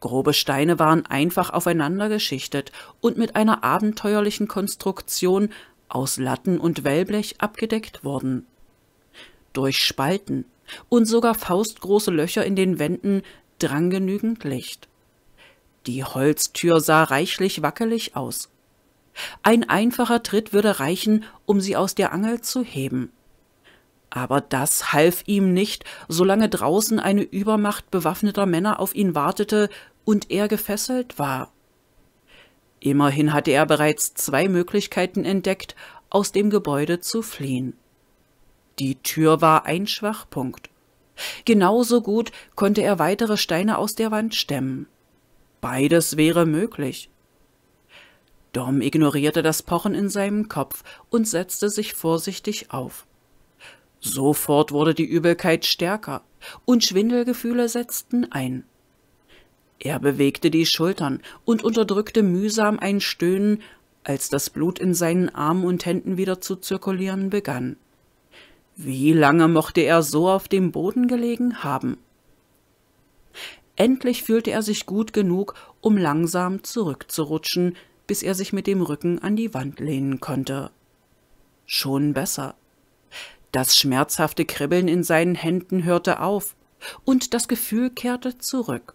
Grobe Steine waren einfach aufeinander geschichtet und mit einer abenteuerlichen Konstruktion aus Latten und Wellblech abgedeckt worden. Durch Spalten und sogar faustgroße Löcher in den Wänden drang genügend Licht. Die Holztür sah reichlich wackelig aus ein einfacher Tritt würde reichen, um sie aus der Angel zu heben. Aber das half ihm nicht, solange draußen eine Übermacht bewaffneter Männer auf ihn wartete und er gefesselt war. Immerhin hatte er bereits zwei Möglichkeiten entdeckt, aus dem Gebäude zu fliehen. Die Tür war ein Schwachpunkt. Genauso gut konnte er weitere Steine aus der Wand stemmen. Beides wäre möglich. Dom ignorierte das Pochen in seinem Kopf und setzte sich vorsichtig auf. Sofort wurde die Übelkeit stärker und Schwindelgefühle setzten ein. Er bewegte die Schultern und unterdrückte mühsam ein Stöhnen, als das Blut in seinen Armen und Händen wieder zu zirkulieren begann. Wie lange mochte er so auf dem Boden gelegen haben? Endlich fühlte er sich gut genug, um langsam zurückzurutschen, bis er sich mit dem Rücken an die Wand lehnen konnte. Schon besser. Das schmerzhafte Kribbeln in seinen Händen hörte auf, und das Gefühl kehrte zurück.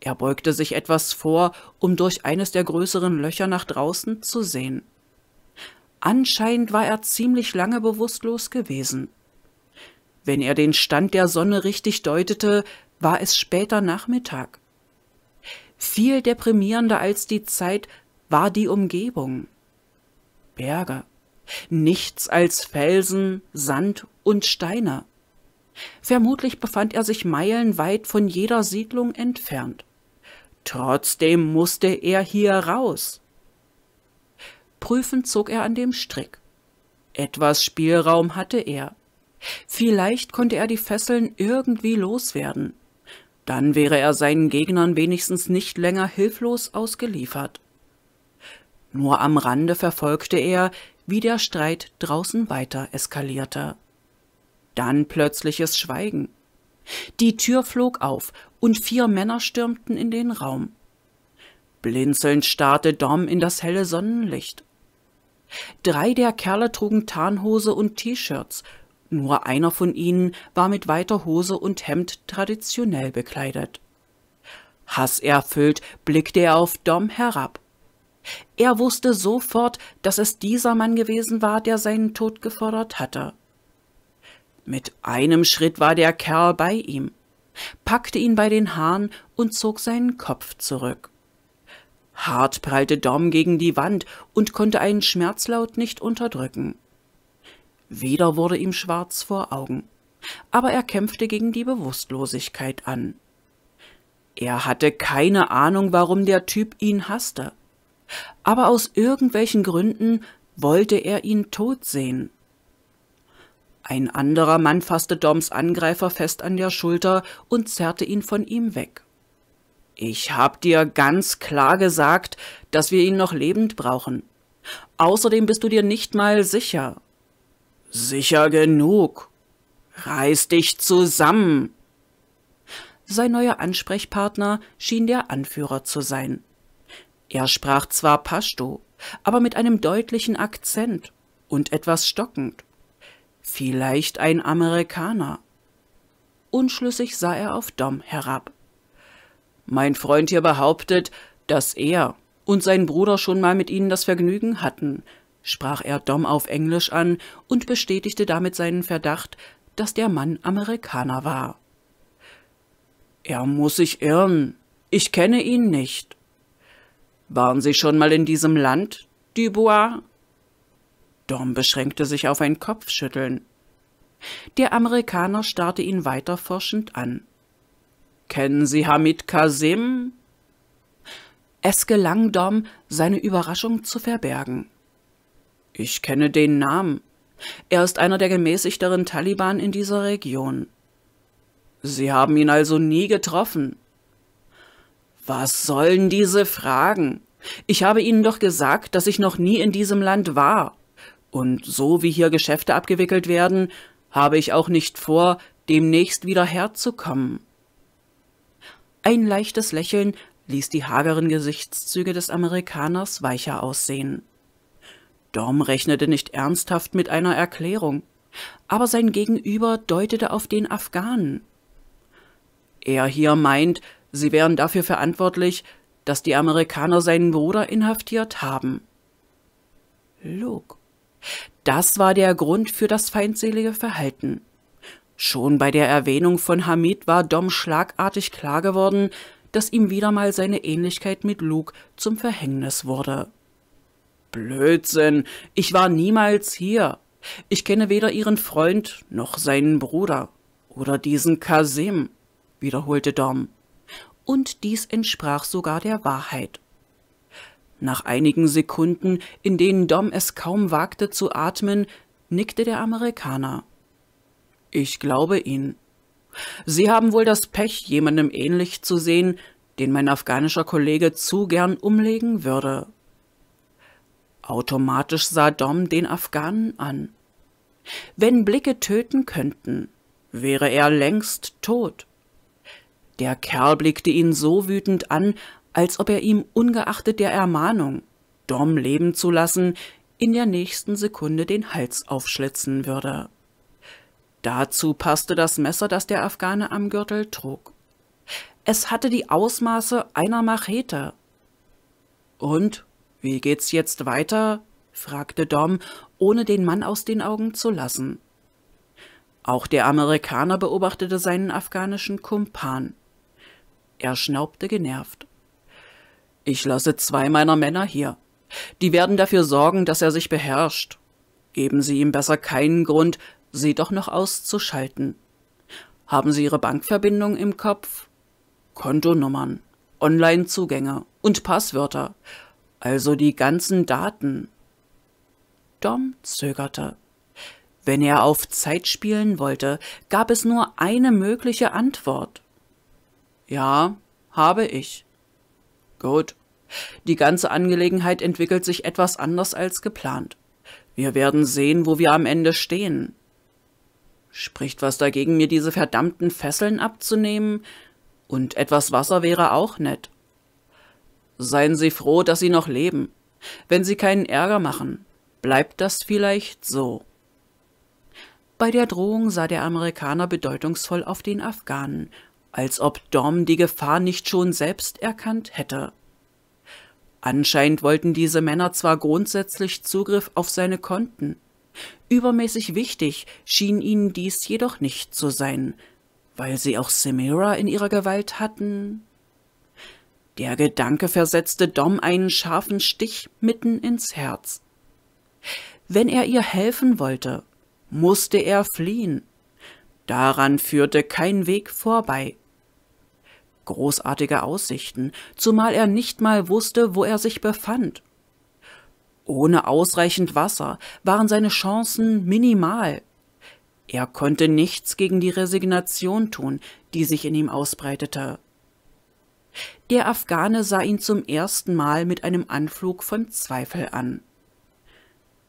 Er beugte sich etwas vor, um durch eines der größeren Löcher nach draußen zu sehen. Anscheinend war er ziemlich lange bewusstlos gewesen. Wenn er den Stand der Sonne richtig deutete, war es später Nachmittag. Viel deprimierender als die Zeit, war die Umgebung. Berge, nichts als Felsen, Sand und Steine. Vermutlich befand er sich meilenweit von jeder Siedlung entfernt. Trotzdem musste er hier raus. Prüfend zog er an dem Strick. Etwas Spielraum hatte er. Vielleicht konnte er die Fesseln irgendwie loswerden. Dann wäre er seinen Gegnern wenigstens nicht länger hilflos ausgeliefert. Nur am Rande verfolgte er, wie der Streit draußen weiter eskalierte. Dann plötzliches Schweigen. Die Tür flog auf und vier Männer stürmten in den Raum. Blinzelnd starrte Dom in das helle Sonnenlicht. Drei der Kerle trugen Tarnhose und T-Shirts, nur einer von ihnen war mit weiter Hose und Hemd traditionell bekleidet. Hasserfüllt blickte er auf Dom herab. Er wusste sofort, dass es dieser Mann gewesen war, der seinen Tod gefordert hatte. Mit einem Schritt war der Kerl bei ihm, packte ihn bei den Haaren und zog seinen Kopf zurück. Hart prallte Dom gegen die Wand und konnte einen Schmerzlaut nicht unterdrücken. Wieder wurde ihm schwarz vor Augen, aber er kämpfte gegen die Bewusstlosigkeit an. Er hatte keine Ahnung, warum der Typ ihn hasste aber aus irgendwelchen Gründen wollte er ihn tot sehen. Ein anderer Mann fasste Doms Angreifer fest an der Schulter und zerrte ihn von ihm weg. Ich hab dir ganz klar gesagt, dass wir ihn noch lebend brauchen. Außerdem bist du dir nicht mal sicher. Sicher genug. Reiß dich zusammen. Sein neuer Ansprechpartner schien der Anführer zu sein. Er sprach zwar Pashto, aber mit einem deutlichen Akzent und etwas stockend. Vielleicht ein Amerikaner. Unschlüssig sah er auf Dom herab. Mein Freund hier behauptet, dass er und sein Bruder schon mal mit ihnen das Vergnügen hatten, sprach er Dom auf Englisch an und bestätigte damit seinen Verdacht, dass der Mann Amerikaner war. Er muss sich irren. Ich kenne ihn nicht. Waren Sie schon mal in diesem Land, Dubois? Dom beschränkte sich auf ein Kopfschütteln. Der Amerikaner starrte ihn weiter forschend an. Kennen Sie Hamid Kasim? Es gelang Dom, seine Überraschung zu verbergen. Ich kenne den Namen. Er ist einer der gemäßigteren Taliban in dieser Region. Sie haben ihn also nie getroffen. Was sollen diese Fragen? Ich habe Ihnen doch gesagt, dass ich noch nie in diesem Land war. Und so wie hier Geschäfte abgewickelt werden, habe ich auch nicht vor, demnächst wieder herzukommen. Ein leichtes Lächeln ließ die hageren Gesichtszüge des Amerikaners weicher aussehen. Dom rechnete nicht ernsthaft mit einer Erklärung, aber sein Gegenüber deutete auf den Afghanen. Er hier meint, Sie wären dafür verantwortlich, dass die Amerikaner seinen Bruder inhaftiert haben. Luke. Das war der Grund für das feindselige Verhalten. Schon bei der Erwähnung von Hamid war Dom schlagartig klar geworden, dass ihm wieder mal seine Ähnlichkeit mit Luke zum Verhängnis wurde. Blödsinn, ich war niemals hier. Ich kenne weder ihren Freund noch seinen Bruder oder diesen Kasim, wiederholte Dom und dies entsprach sogar der Wahrheit. Nach einigen Sekunden, in denen Dom es kaum wagte zu atmen, nickte der Amerikaner. Ich glaube Ihnen. Sie haben wohl das Pech, jemandem ähnlich zu sehen, den mein afghanischer Kollege zu gern umlegen würde. Automatisch sah Dom den Afghanen an. Wenn Blicke töten könnten, wäre er längst tot. Der Kerl blickte ihn so wütend an, als ob er ihm ungeachtet der Ermahnung, Dom leben zu lassen, in der nächsten Sekunde den Hals aufschlitzen würde. Dazu passte das Messer, das der Afghane am Gürtel trug. Es hatte die Ausmaße einer Machete. Und wie geht's jetzt weiter? fragte Dom, ohne den Mann aus den Augen zu lassen. Auch der Amerikaner beobachtete seinen afghanischen Kumpan. Er schnaubte genervt. Ich lasse zwei meiner Männer hier. Die werden dafür sorgen, dass er sich beherrscht. Geben Sie ihm besser keinen Grund, Sie doch noch auszuschalten. Haben Sie Ihre Bankverbindung im Kopf? Kontonummern, Online-Zugänge und Passwörter, also die ganzen Daten. Dom zögerte. Wenn er auf Zeit spielen wollte, gab es nur eine mögliche Antwort. Ja, habe ich. Gut. Die ganze Angelegenheit entwickelt sich etwas anders als geplant. Wir werden sehen, wo wir am Ende stehen. Spricht was dagegen, mir diese verdammten Fesseln abzunehmen? Und etwas Wasser wäre auch nett. Seien Sie froh, dass Sie noch leben. Wenn Sie keinen Ärger machen, bleibt das vielleicht so. Bei der Drohung sah der Amerikaner bedeutungsvoll auf den Afghanen als ob Dom die Gefahr nicht schon selbst erkannt hätte. Anscheinend wollten diese Männer zwar grundsätzlich Zugriff auf seine Konten. Übermäßig wichtig schien ihnen dies jedoch nicht zu sein, weil sie auch Semira in ihrer Gewalt hatten. Der Gedanke versetzte Dom einen scharfen Stich mitten ins Herz. Wenn er ihr helfen wollte, musste er fliehen Daran führte kein Weg vorbei. Großartige Aussichten, zumal er nicht mal wusste, wo er sich befand. Ohne ausreichend Wasser waren seine Chancen minimal. Er konnte nichts gegen die Resignation tun, die sich in ihm ausbreitete. Der Afghane sah ihn zum ersten Mal mit einem Anflug von Zweifel an.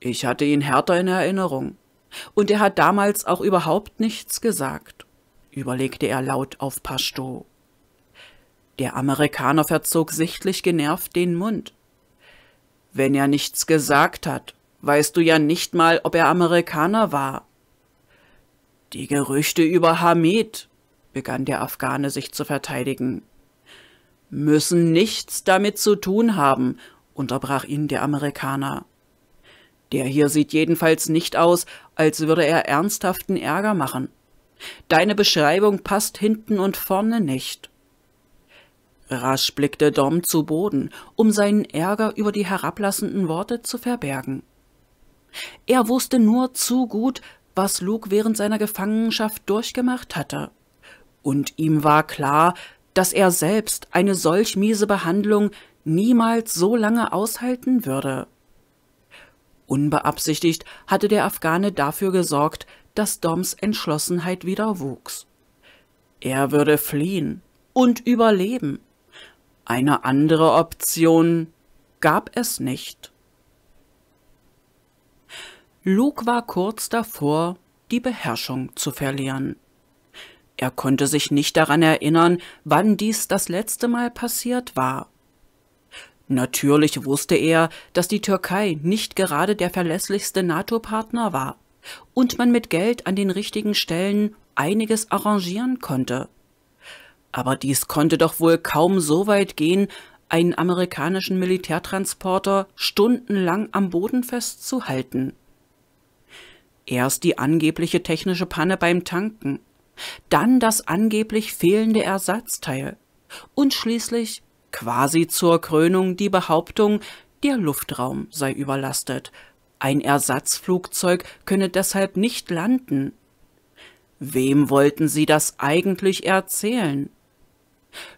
Ich hatte ihn härter in Erinnerung, und er hat damals auch überhaupt nichts gesagt, überlegte er laut auf Pashto. Der Amerikaner verzog sichtlich genervt den Mund. Wenn er nichts gesagt hat, weißt du ja nicht mal, ob er Amerikaner war. Die Gerüchte über Hamid, begann der Afghane sich zu verteidigen, müssen nichts damit zu tun haben, unterbrach ihn der Amerikaner. Der hier sieht jedenfalls nicht aus, als würde er ernsthaften Ärger machen. Deine Beschreibung passt hinten und vorne nicht. Rasch blickte Dom zu Boden, um seinen Ärger über die herablassenden Worte zu verbergen. Er wusste nur zu gut, was Luke während seiner Gefangenschaft durchgemacht hatte. Und ihm war klar, dass er selbst eine solch miese Behandlung niemals so lange aushalten würde. Unbeabsichtigt hatte der Afghane dafür gesorgt, dass Doms Entschlossenheit wieder wuchs. Er würde fliehen und überleben. Eine andere Option gab es nicht. Luke war kurz davor, die Beherrschung zu verlieren. Er konnte sich nicht daran erinnern, wann dies das letzte Mal passiert war. Natürlich wusste er, dass die Türkei nicht gerade der verlässlichste NATO-Partner war und man mit Geld an den richtigen Stellen einiges arrangieren konnte. Aber dies konnte doch wohl kaum so weit gehen, einen amerikanischen Militärtransporter stundenlang am Boden festzuhalten. Erst die angebliche technische Panne beim Tanken, dann das angeblich fehlende Ersatzteil und schließlich Quasi zur Krönung die Behauptung, der Luftraum sei überlastet. Ein Ersatzflugzeug könne deshalb nicht landen. Wem wollten sie das eigentlich erzählen?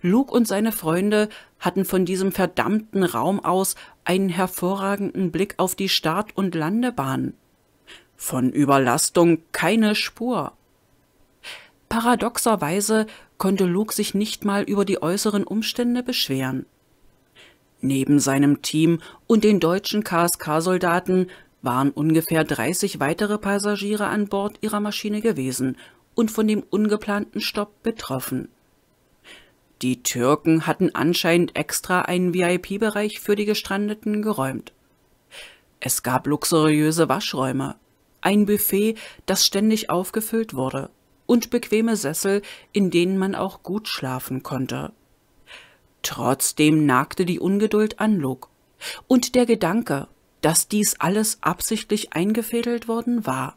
Luke und seine Freunde hatten von diesem verdammten Raum aus einen hervorragenden Blick auf die Start- und Landebahn. Von Überlastung keine Spur. Paradoxerweise konnte Luke sich nicht mal über die äußeren Umstände beschweren. Neben seinem Team und den deutschen KSK-Soldaten waren ungefähr 30 weitere Passagiere an Bord ihrer Maschine gewesen und von dem ungeplanten Stopp betroffen. Die Türken hatten anscheinend extra einen VIP-Bereich für die Gestrandeten geräumt. Es gab luxuriöse Waschräume, ein Buffet, das ständig aufgefüllt wurde und bequeme Sessel, in denen man auch gut schlafen konnte. Trotzdem nagte die Ungeduld an Luke, und der Gedanke, dass dies alles absichtlich eingefädelt worden war.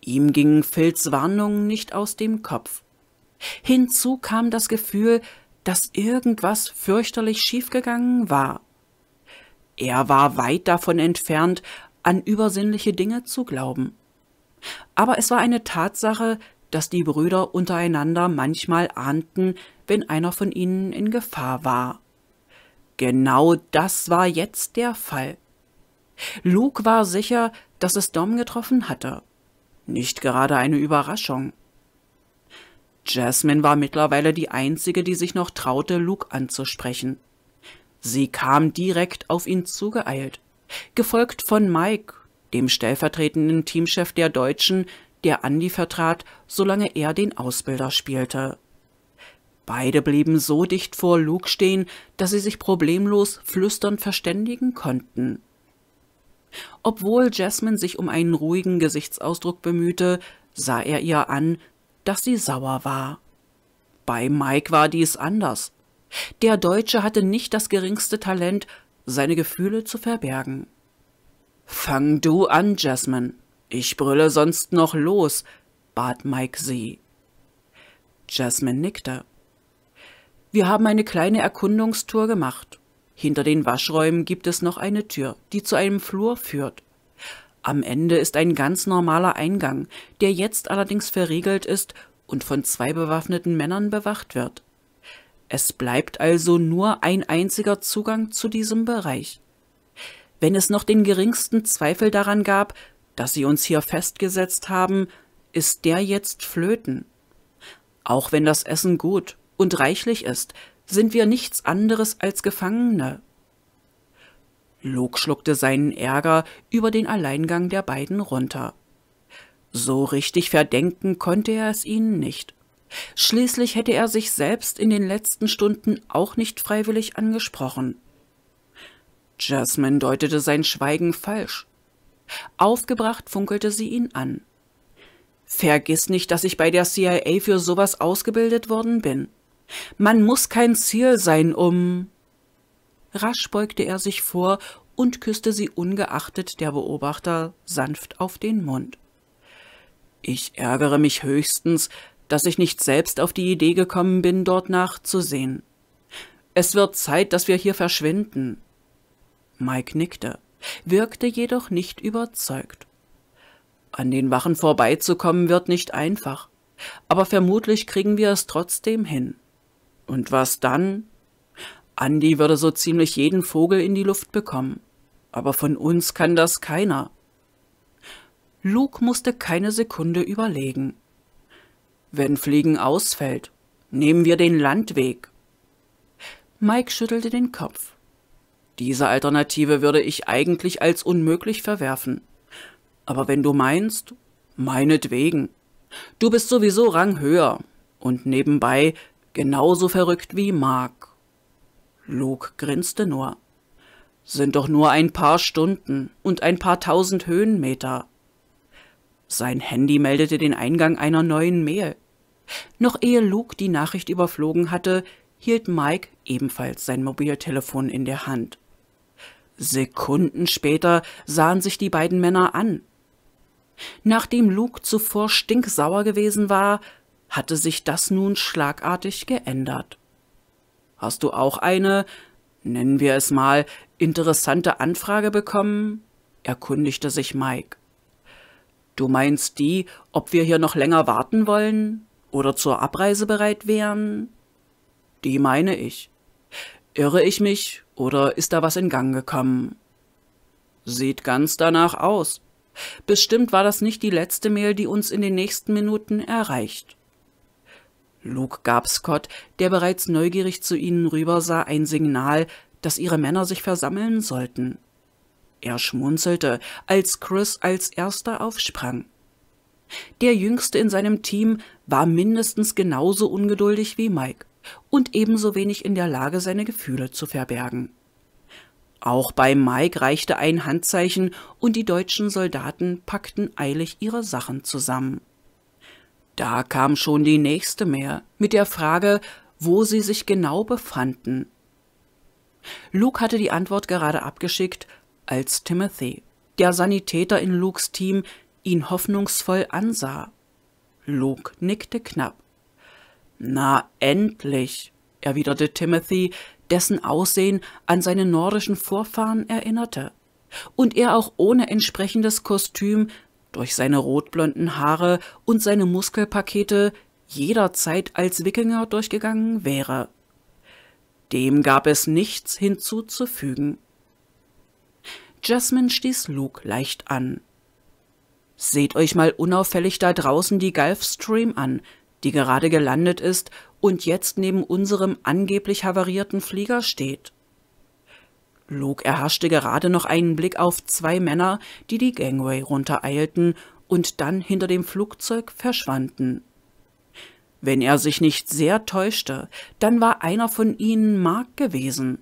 Ihm gingen Phils Warnungen nicht aus dem Kopf. Hinzu kam das Gefühl, dass irgendwas fürchterlich schiefgegangen war. Er war weit davon entfernt, an übersinnliche Dinge zu glauben. Aber es war eine Tatsache, dass die Brüder untereinander manchmal ahnten, wenn einer von ihnen in Gefahr war. Genau das war jetzt der Fall. Luke war sicher, dass es Dom getroffen hatte. Nicht gerade eine Überraschung. Jasmine war mittlerweile die einzige, die sich noch traute, Luke anzusprechen. Sie kam direkt auf ihn zugeeilt, gefolgt von Mike dem stellvertretenden Teamchef der Deutschen, der Andi vertrat, solange er den Ausbilder spielte. Beide blieben so dicht vor Luke stehen, dass sie sich problemlos flüsternd verständigen konnten. Obwohl Jasmine sich um einen ruhigen Gesichtsausdruck bemühte, sah er ihr an, dass sie sauer war. Bei Mike war dies anders. Der Deutsche hatte nicht das geringste Talent, seine Gefühle zu verbergen. Fang du an, Jasmine. Ich brülle sonst noch los, bat Mike sie. Jasmine nickte. Wir haben eine kleine Erkundungstour gemacht. Hinter den Waschräumen gibt es noch eine Tür, die zu einem Flur führt. Am Ende ist ein ganz normaler Eingang, der jetzt allerdings verriegelt ist und von zwei bewaffneten Männern bewacht wird. Es bleibt also nur ein einziger Zugang zu diesem Bereich. Wenn es noch den geringsten Zweifel daran gab, dass sie uns hier festgesetzt haben, ist der jetzt flöten. Auch wenn das Essen gut und reichlich ist, sind wir nichts anderes als Gefangene. Log schluckte seinen Ärger über den Alleingang der beiden runter. So richtig verdenken konnte er es ihnen nicht. Schließlich hätte er sich selbst in den letzten Stunden auch nicht freiwillig angesprochen. Jasmine deutete sein Schweigen falsch. Aufgebracht funkelte sie ihn an. Vergiss nicht, dass ich bei der CIA für sowas ausgebildet worden bin. Man muss kein Ziel sein, um. Rasch beugte er sich vor und küsste sie ungeachtet der Beobachter sanft auf den Mund. Ich ärgere mich höchstens, dass ich nicht selbst auf die Idee gekommen bin, dort nachzusehen. Es wird Zeit, dass wir hier verschwinden. Mike nickte, wirkte jedoch nicht überzeugt. An den Wachen vorbeizukommen wird nicht einfach, aber vermutlich kriegen wir es trotzdem hin. Und was dann? Andi würde so ziemlich jeden Vogel in die Luft bekommen. Aber von uns kann das keiner. Luke musste keine Sekunde überlegen. Wenn Fliegen ausfällt, nehmen wir den Landweg. Mike schüttelte den Kopf. Diese Alternative würde ich eigentlich als unmöglich verwerfen. Aber wenn du meinst, meinetwegen. Du bist sowieso ranghöher und nebenbei genauso verrückt wie Mark. Luke grinste nur. Sind doch nur ein paar Stunden und ein paar tausend Höhenmeter. Sein Handy meldete den Eingang einer neuen Mail. Noch ehe Luke die Nachricht überflogen hatte, hielt Mike ebenfalls sein Mobiltelefon in der Hand. Sekunden später sahen sich die beiden Männer an. Nachdem Luke zuvor stinksauer gewesen war, hatte sich das nun schlagartig geändert. Hast du auch eine, nennen wir es mal, interessante Anfrage bekommen? erkundigte sich Mike. Du meinst die, ob wir hier noch länger warten wollen oder zur Abreise bereit wären? Die meine ich. Irre ich mich, oder ist da was in Gang gekommen? Sieht ganz danach aus. Bestimmt war das nicht die letzte Mail, die uns in den nächsten Minuten erreicht. Luke gab Scott, der bereits neugierig zu ihnen rübersah, ein Signal, dass ihre Männer sich versammeln sollten. Er schmunzelte, als Chris als erster aufsprang. Der jüngste in seinem Team war mindestens genauso ungeduldig wie Mike und ebenso wenig in der Lage, seine Gefühle zu verbergen. Auch bei Mike reichte ein Handzeichen und die deutschen Soldaten packten eilig ihre Sachen zusammen. Da kam schon die nächste mehr mit der Frage, wo sie sich genau befanden. Luke hatte die Antwort gerade abgeschickt, als Timothy, der Sanitäter in Lukes Team, ihn hoffnungsvoll ansah. Luke nickte knapp. Na endlich, erwiderte Timothy, dessen Aussehen an seine nordischen Vorfahren erinnerte, und er auch ohne entsprechendes Kostüm durch seine rotblonden Haare und seine Muskelpakete jederzeit als Wikinger durchgegangen wäre. Dem gab es nichts hinzuzufügen. Jasmine stieß Luke leicht an. Seht euch mal unauffällig da draußen die Gulfstream an, die gerade gelandet ist und jetzt neben unserem angeblich havarierten Flieger steht. Luke erhaschte gerade noch einen Blick auf zwei Männer, die die Gangway runtereilten und dann hinter dem Flugzeug verschwanden. Wenn er sich nicht sehr täuschte, dann war einer von ihnen Mark gewesen.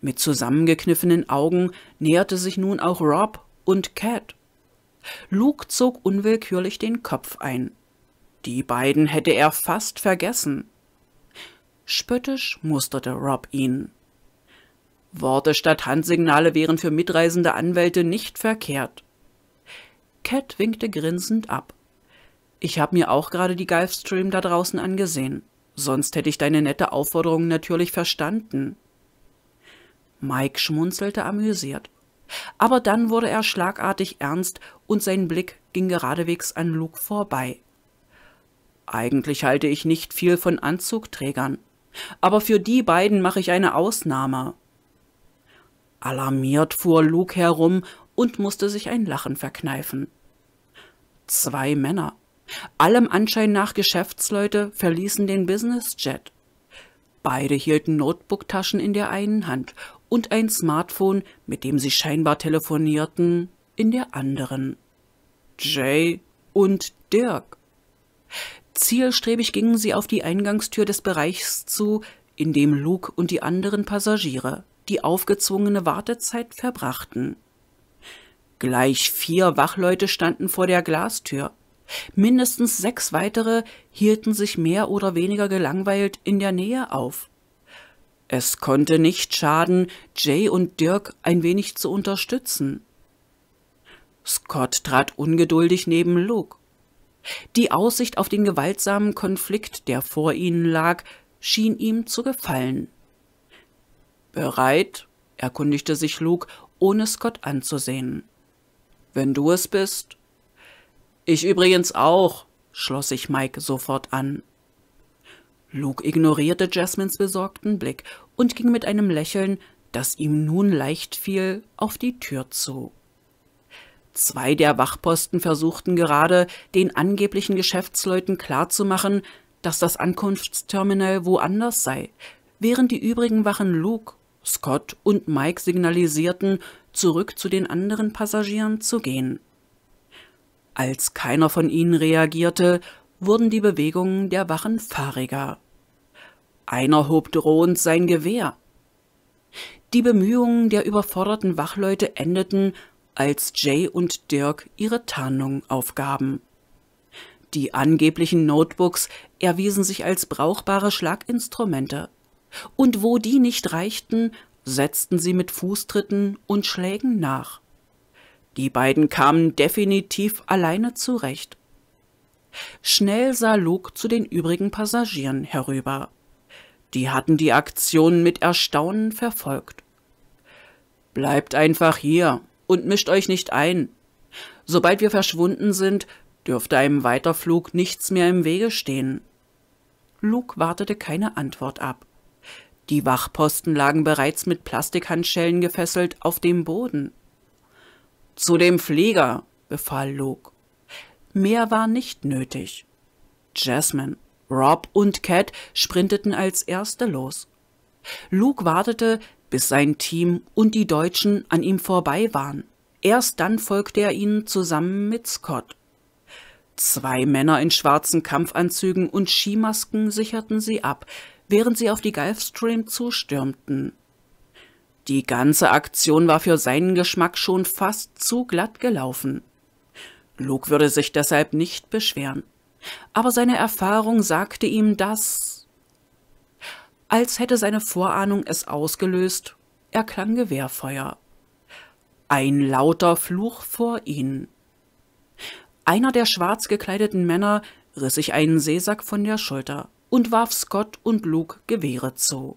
Mit zusammengekniffenen Augen näherte sich nun auch Rob und Cat. Luke zog unwillkürlich den Kopf ein. Die beiden hätte er fast vergessen. Spöttisch musterte Rob ihn. Worte statt Handsignale wären für mitreisende Anwälte nicht verkehrt. Cat winkte grinsend ab. Ich habe mir auch gerade die Gulfstream da draußen angesehen. Sonst hätte ich deine nette Aufforderung natürlich verstanden. Mike schmunzelte amüsiert. Aber dann wurde er schlagartig ernst und sein Blick ging geradewegs an Luke vorbei. Eigentlich halte ich nicht viel von Anzugträgern, aber für die beiden mache ich eine Ausnahme. Alarmiert fuhr Luke herum und musste sich ein Lachen verkneifen. Zwei Männer, allem Anschein nach Geschäftsleute, verließen den Businessjet. Beide hielten Notebooktaschen in der einen Hand und ein Smartphone, mit dem sie scheinbar telefonierten, in der anderen. Jay und Dirk. Zielstrebig gingen sie auf die Eingangstür des Bereichs zu, in dem Luke und die anderen Passagiere die aufgezwungene Wartezeit verbrachten. Gleich vier Wachleute standen vor der Glastür. Mindestens sechs weitere hielten sich mehr oder weniger gelangweilt in der Nähe auf. Es konnte nicht schaden, Jay und Dirk ein wenig zu unterstützen. Scott trat ungeduldig neben Luke. Die Aussicht auf den gewaltsamen Konflikt, der vor ihnen lag, schien ihm zu gefallen. Bereit? erkundigte sich Luke, ohne Scott anzusehen. Wenn du es bist. Ich übrigens auch, schloss sich Mike sofort an. Luke ignorierte Jasmins besorgten Blick und ging mit einem Lächeln, das ihm nun leicht fiel, auf die Tür zu. Zwei der Wachposten versuchten gerade, den angeblichen Geschäftsleuten klarzumachen, dass das Ankunftsterminal woanders sei, während die übrigen Wachen Luke, Scott und Mike signalisierten, zurück zu den anderen Passagieren zu gehen. Als keiner von ihnen reagierte, wurden die Bewegungen der Wachen fahriger. Einer hob drohend sein Gewehr. Die Bemühungen der überforderten Wachleute endeten als Jay und Dirk ihre Tarnung aufgaben. Die angeblichen Notebooks erwiesen sich als brauchbare Schlaginstrumente. Und wo die nicht reichten, setzten sie mit Fußtritten und Schlägen nach. Die beiden kamen definitiv alleine zurecht. Schnell sah Luke zu den übrigen Passagieren herüber. Die hatten die Aktion mit Erstaunen verfolgt. Bleibt einfach hier, und mischt euch nicht ein. Sobald wir verschwunden sind, dürfte einem Weiterflug nichts mehr im Wege stehen. Luke wartete keine Antwort ab. Die Wachposten lagen bereits mit Plastikhandschellen gefesselt auf dem Boden. Zu dem Flieger, befahl Luke. Mehr war nicht nötig. Jasmine, Rob und Cat sprinteten als Erste los. Luke wartete, bis sein Team und die Deutschen an ihm vorbei waren. Erst dann folgte er ihnen zusammen mit Scott. Zwei Männer in schwarzen Kampfanzügen und Skimasken sicherten sie ab, während sie auf die Gulfstream zustürmten. Die ganze Aktion war für seinen Geschmack schon fast zu glatt gelaufen. Luke würde sich deshalb nicht beschweren, aber seine Erfahrung sagte ihm, dass als hätte seine Vorahnung es ausgelöst, erklang Gewehrfeuer. Ein lauter Fluch vor ihnen. Einer der schwarz gekleideten Männer riss sich einen Seesack von der Schulter und warf Scott und Luke Gewehre zu.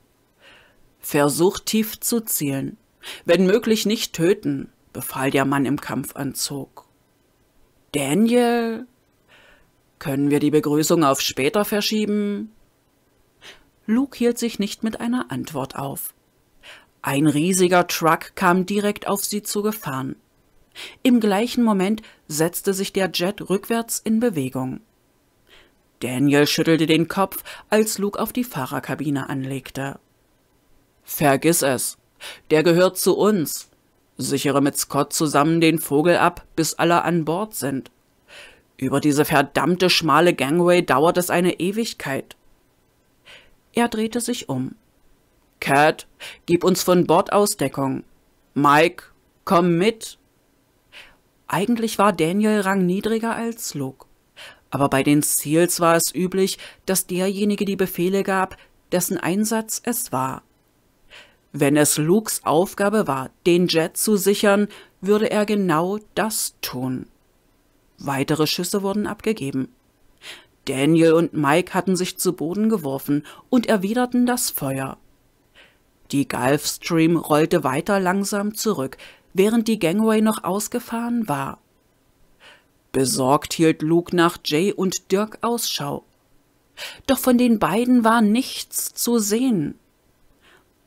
Versucht tief zu zielen, wenn möglich nicht töten, befahl der Mann im Kampfanzug. Daniel? Können wir die Begrüßung auf später verschieben? Luke hielt sich nicht mit einer Antwort auf. Ein riesiger Truck kam direkt auf sie zu gefahren. Im gleichen Moment setzte sich der Jet rückwärts in Bewegung. Daniel schüttelte den Kopf, als Luke auf die Fahrerkabine anlegte. Vergiss es. Der gehört zu uns. Sichere mit Scott zusammen den Vogel ab, bis alle an Bord sind. Über diese verdammte schmale Gangway dauert es eine Ewigkeit. Er drehte sich um. Cat, gib uns von Bord Ausdeckung. Mike, komm mit. Eigentlich war Daniel rangniedriger als Luke. Aber bei den Seals war es üblich, dass derjenige die Befehle gab, dessen Einsatz es war. Wenn es Lukes Aufgabe war, den Jet zu sichern, würde er genau das tun. Weitere Schüsse wurden abgegeben. Daniel und Mike hatten sich zu Boden geworfen und erwiderten das Feuer. Die Gulfstream rollte weiter langsam zurück, während die Gangway noch ausgefahren war. Besorgt hielt Luke nach Jay und Dirk Ausschau. Doch von den beiden war nichts zu sehen.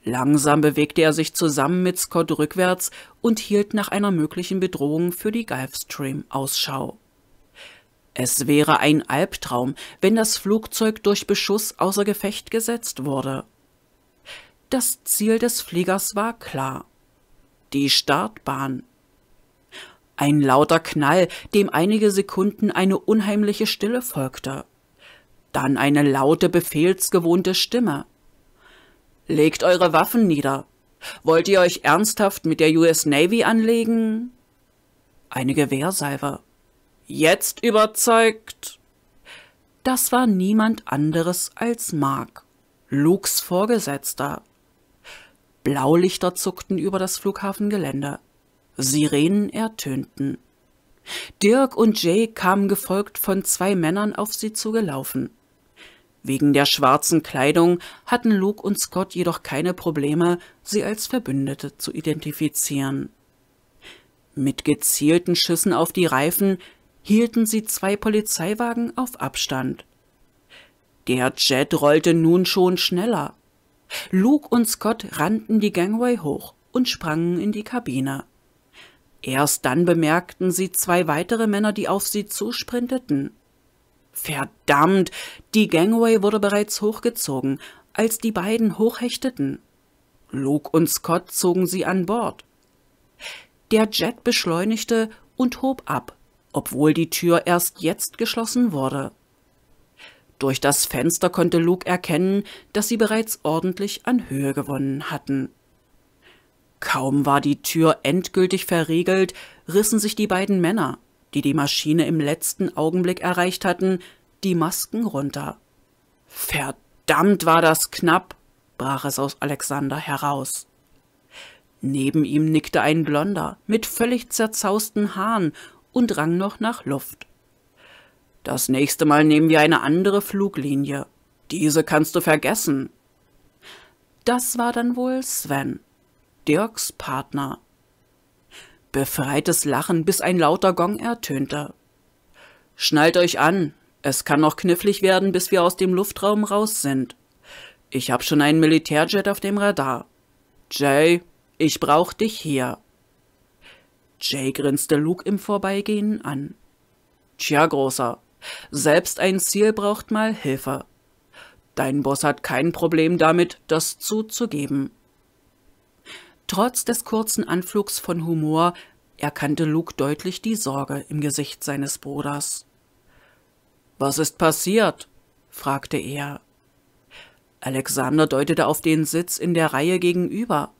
Langsam bewegte er sich zusammen mit Scott rückwärts und hielt nach einer möglichen Bedrohung für die Gulfstream Ausschau. Es wäre ein Albtraum, wenn das Flugzeug durch Beschuss außer Gefecht gesetzt wurde. Das Ziel des Fliegers war klar. Die Startbahn. Ein lauter Knall, dem einige Sekunden eine unheimliche Stille folgte. Dann eine laute, befehlsgewohnte Stimme. Legt eure Waffen nieder. Wollt ihr euch ernsthaft mit der US Navy anlegen? Eine Gewehrsalve jetzt überzeugt. Das war niemand anderes als Mark, Lukes Vorgesetzter. Blaulichter zuckten über das Flughafengelände. Sirenen ertönten. Dirk und Jay kamen gefolgt von zwei Männern auf sie zugelaufen. Wegen der schwarzen Kleidung hatten Luke und Scott jedoch keine Probleme, sie als Verbündete zu identifizieren. Mit gezielten Schüssen auf die Reifen hielten sie zwei Polizeiwagen auf Abstand. Der Jet rollte nun schon schneller. Luke und Scott rannten die Gangway hoch und sprangen in die Kabine. Erst dann bemerkten sie zwei weitere Männer, die auf sie zusprinteten. Verdammt, die Gangway wurde bereits hochgezogen, als die beiden hochhechteten. Luke und Scott zogen sie an Bord. Der Jet beschleunigte und hob ab, obwohl die Tür erst jetzt geschlossen wurde. Durch das Fenster konnte Luke erkennen, dass sie bereits ordentlich an Höhe gewonnen hatten. Kaum war die Tür endgültig verriegelt, rissen sich die beiden Männer, die die Maschine im letzten Augenblick erreicht hatten, die Masken runter. Verdammt war das knapp, brach es aus Alexander heraus. Neben ihm nickte ein Blonder mit völlig zerzausten Haaren und rang noch nach Luft. Das nächste Mal nehmen wir eine andere Fluglinie. Diese kannst du vergessen. Das war dann wohl Sven, Dirks Partner. Befreites Lachen, bis ein lauter Gong ertönte. Schnallt euch an, es kann noch knifflig werden, bis wir aus dem Luftraum raus sind. Ich hab schon einen Militärjet auf dem Radar. Jay, ich brauch dich hier. Jay grinste Luke im Vorbeigehen an. Tja, Großer, selbst ein Ziel braucht mal Hilfe. Dein Boss hat kein Problem damit, das zuzugeben. Trotz des kurzen Anflugs von Humor erkannte Luke deutlich die Sorge im Gesicht seines Bruders. Was ist passiert? fragte er. Alexander deutete auf den Sitz in der Reihe gegenüber.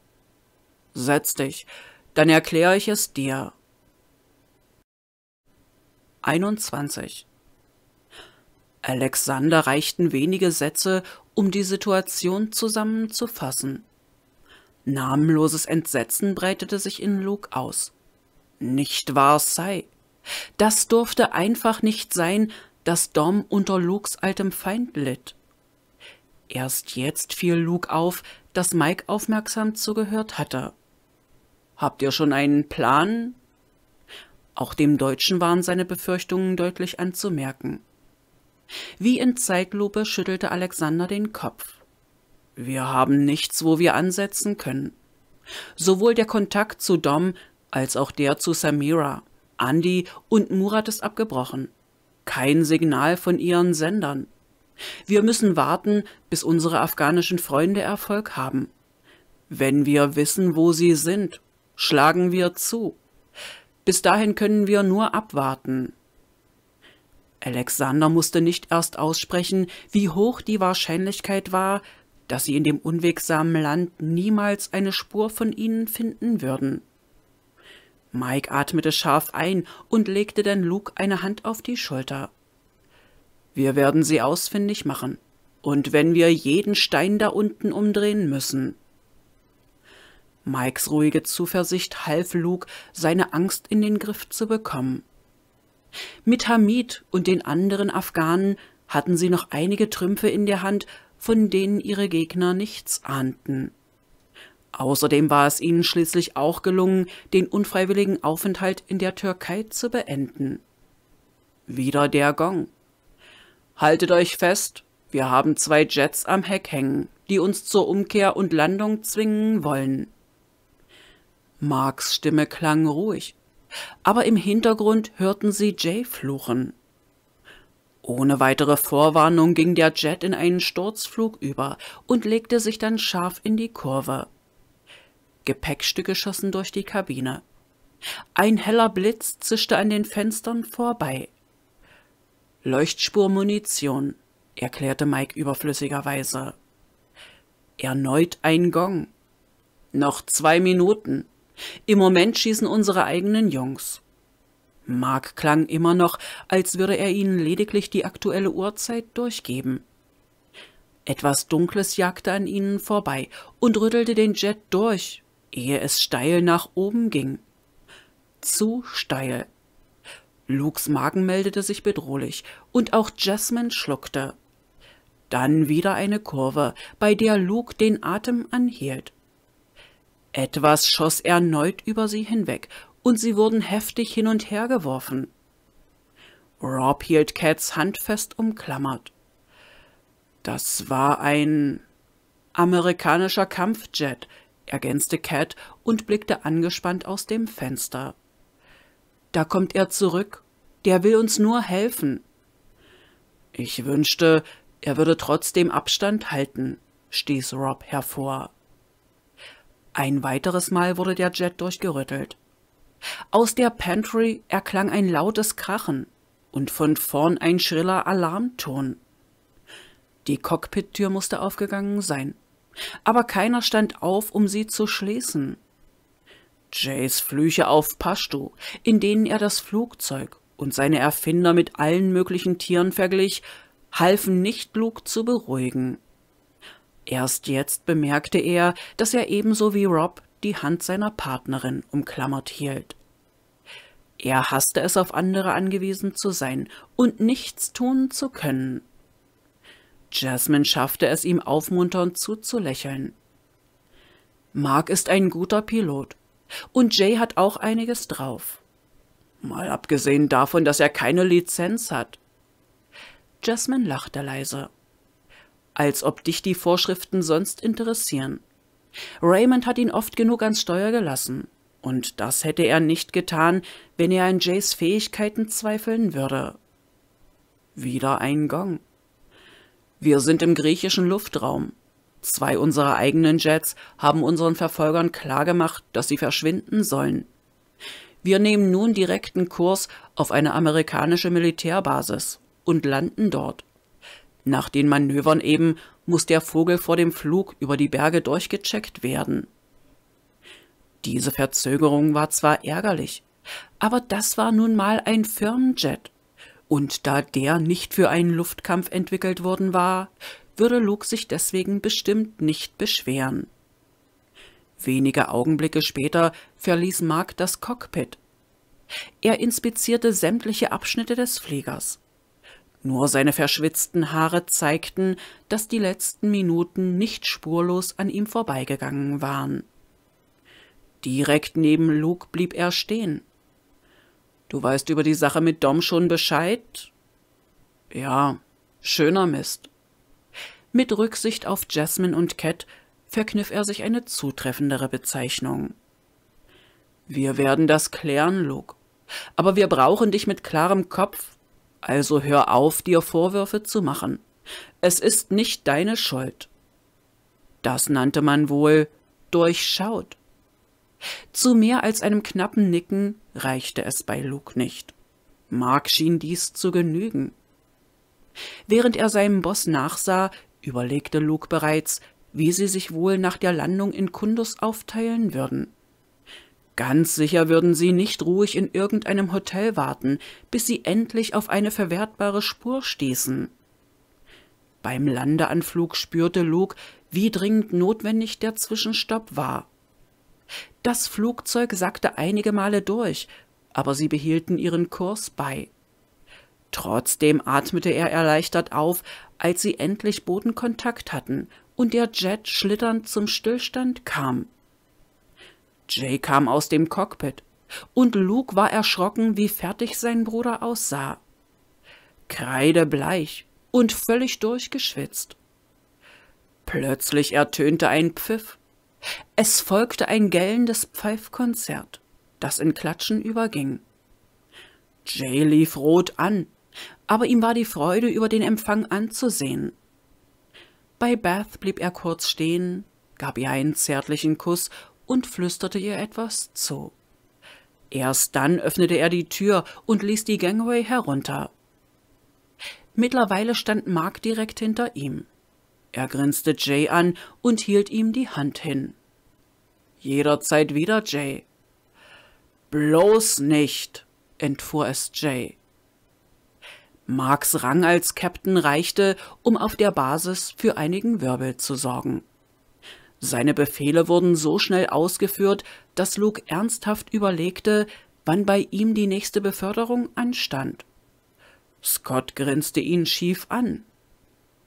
Setz dich, dann erkläre ich es dir. 21. Alexander reichten wenige Sätze, um die Situation zusammenzufassen. Namenloses Entsetzen breitete sich in Luke aus. Nicht wahr sei. Das durfte einfach nicht sein, dass Dom unter Lukes altem Feind litt. Erst jetzt fiel Luke auf, dass Mike aufmerksam zugehört hatte. Habt ihr schon einen Plan? Auch dem Deutschen waren seine Befürchtungen deutlich anzumerken. Wie in Zeitlupe schüttelte Alexander den Kopf. Wir haben nichts, wo wir ansetzen können. Sowohl der Kontakt zu Dom als auch der zu Samira, Andy und Murat ist abgebrochen. Kein Signal von ihren Sendern. Wir müssen warten, bis unsere afghanischen Freunde Erfolg haben. Wenn wir wissen, wo sie sind Schlagen wir zu. Bis dahin können wir nur abwarten. Alexander musste nicht erst aussprechen, wie hoch die Wahrscheinlichkeit war, dass sie in dem unwegsamen Land niemals eine Spur von ihnen finden würden. Mike atmete scharf ein und legte dann Luke eine Hand auf die Schulter. Wir werden sie ausfindig machen. Und wenn wir jeden Stein da unten umdrehen müssen. Mikes ruhige Zuversicht half Luke, seine Angst in den Griff zu bekommen. Mit Hamid und den anderen Afghanen hatten sie noch einige Trümpfe in der Hand, von denen ihre Gegner nichts ahnten. Außerdem war es ihnen schließlich auch gelungen, den unfreiwilligen Aufenthalt in der Türkei zu beenden. Wieder der Gong. Haltet euch fest, wir haben zwei Jets am Heck hängen, die uns zur Umkehr und Landung zwingen wollen. Marks Stimme klang ruhig, aber im Hintergrund hörten sie Jay fluchen. Ohne weitere Vorwarnung ging der Jet in einen Sturzflug über und legte sich dann scharf in die Kurve. Gepäckstücke schossen durch die Kabine. Ein heller Blitz zischte an den Fenstern vorbei. Leuchtspurmunition, erklärte Mike überflüssigerweise. Erneut ein Gong. Noch zwei Minuten, im Moment schießen unsere eigenen Jungs. Mark klang immer noch, als würde er ihnen lediglich die aktuelle Uhrzeit durchgeben. Etwas Dunkles jagte an ihnen vorbei und rüttelte den Jet durch, ehe es steil nach oben ging. Zu steil. Lukes Magen meldete sich bedrohlich, und auch Jasmine schluckte. Dann wieder eine Kurve, bei der Luke den Atem anhielt. Etwas schoss erneut über sie hinweg, und sie wurden heftig hin und her geworfen. Rob hielt Cats Hand fest umklammert. Das war ein amerikanischer Kampfjet, ergänzte Cat und blickte angespannt aus dem Fenster. Da kommt er zurück. Der will uns nur helfen. Ich wünschte, er würde trotzdem Abstand halten, stieß Rob hervor. Ein weiteres Mal wurde der Jet durchgerüttelt. Aus der Pantry erklang ein lautes Krachen und von vorn ein schriller Alarmton. Die Cockpittür musste aufgegangen sein, aber keiner stand auf, um sie zu schließen. Jays Flüche auf Pashto, in denen er das Flugzeug und seine Erfinder mit allen möglichen Tieren verglich, halfen nicht Luke zu beruhigen. Erst jetzt bemerkte er, dass er ebenso wie Rob die Hand seiner Partnerin umklammert hielt. Er hasste es, auf andere angewiesen zu sein und nichts tun zu können. Jasmine schaffte es, ihm aufmunternd zuzulächeln. Mark ist ein guter Pilot und Jay hat auch einiges drauf. Mal abgesehen davon, dass er keine Lizenz hat. Jasmine lachte leise als ob dich die Vorschriften sonst interessieren. Raymond hat ihn oft genug ans Steuer gelassen, und das hätte er nicht getan, wenn er an Jays Fähigkeiten zweifeln würde. Wieder ein Gong. Wir sind im griechischen Luftraum. Zwei unserer eigenen Jets haben unseren Verfolgern klargemacht, dass sie verschwinden sollen. Wir nehmen nun direkten Kurs auf eine amerikanische Militärbasis und landen dort. Nach den Manövern eben muss der Vogel vor dem Flug über die Berge durchgecheckt werden. Diese Verzögerung war zwar ärgerlich, aber das war nun mal ein Firmenjet, und da der nicht für einen Luftkampf entwickelt worden war, würde Luke sich deswegen bestimmt nicht beschweren. Wenige Augenblicke später verließ Mark das Cockpit. Er inspizierte sämtliche Abschnitte des Fliegers. Nur seine verschwitzten Haare zeigten, dass die letzten Minuten nicht spurlos an ihm vorbeigegangen waren. Direkt neben Luke blieb er stehen. Du weißt über die Sache mit Dom schon Bescheid? Ja, schöner Mist. Mit Rücksicht auf Jasmine und Cat verkniff er sich eine zutreffendere Bezeichnung. Wir werden das klären, Luke. Aber wir brauchen dich mit klarem Kopf also hör auf, dir Vorwürfe zu machen. Es ist nicht deine Schuld. Das nannte man wohl durchschaut. Zu mehr als einem knappen Nicken reichte es bei Luke nicht. Mark schien dies zu genügen. Während er seinem Boss nachsah, überlegte Luke bereits, wie sie sich wohl nach der Landung in Kundus aufteilen würden. Ganz sicher würden sie nicht ruhig in irgendeinem Hotel warten, bis sie endlich auf eine verwertbare Spur stießen. Beim Landeanflug spürte Luke, wie dringend notwendig der Zwischenstopp war. Das Flugzeug sackte einige Male durch, aber sie behielten ihren Kurs bei. Trotzdem atmete er erleichtert auf, als sie endlich Bodenkontakt hatten und der Jet schlitternd zum Stillstand kam. Jay kam aus dem Cockpit und Luke war erschrocken, wie fertig sein Bruder aussah. Kreidebleich und völlig durchgeschwitzt. Plötzlich ertönte ein Pfiff. Es folgte ein gellendes Pfeifkonzert, das in Klatschen überging. Jay lief rot an, aber ihm war die Freude über den Empfang anzusehen. Bei Beth blieb er kurz stehen, gab ihr einen zärtlichen Kuss und flüsterte ihr etwas zu. Erst dann öffnete er die Tür und ließ die Gangway herunter. Mittlerweile stand Mark direkt hinter ihm. Er grinste Jay an und hielt ihm die Hand hin. Jederzeit wieder, Jay. Bloß nicht, entfuhr es Jay. Marks Rang als Captain reichte, um auf der Basis für einigen Wirbel zu sorgen. Seine Befehle wurden so schnell ausgeführt, dass Luke ernsthaft überlegte, wann bei ihm die nächste Beförderung anstand. Scott grinste ihn schief an.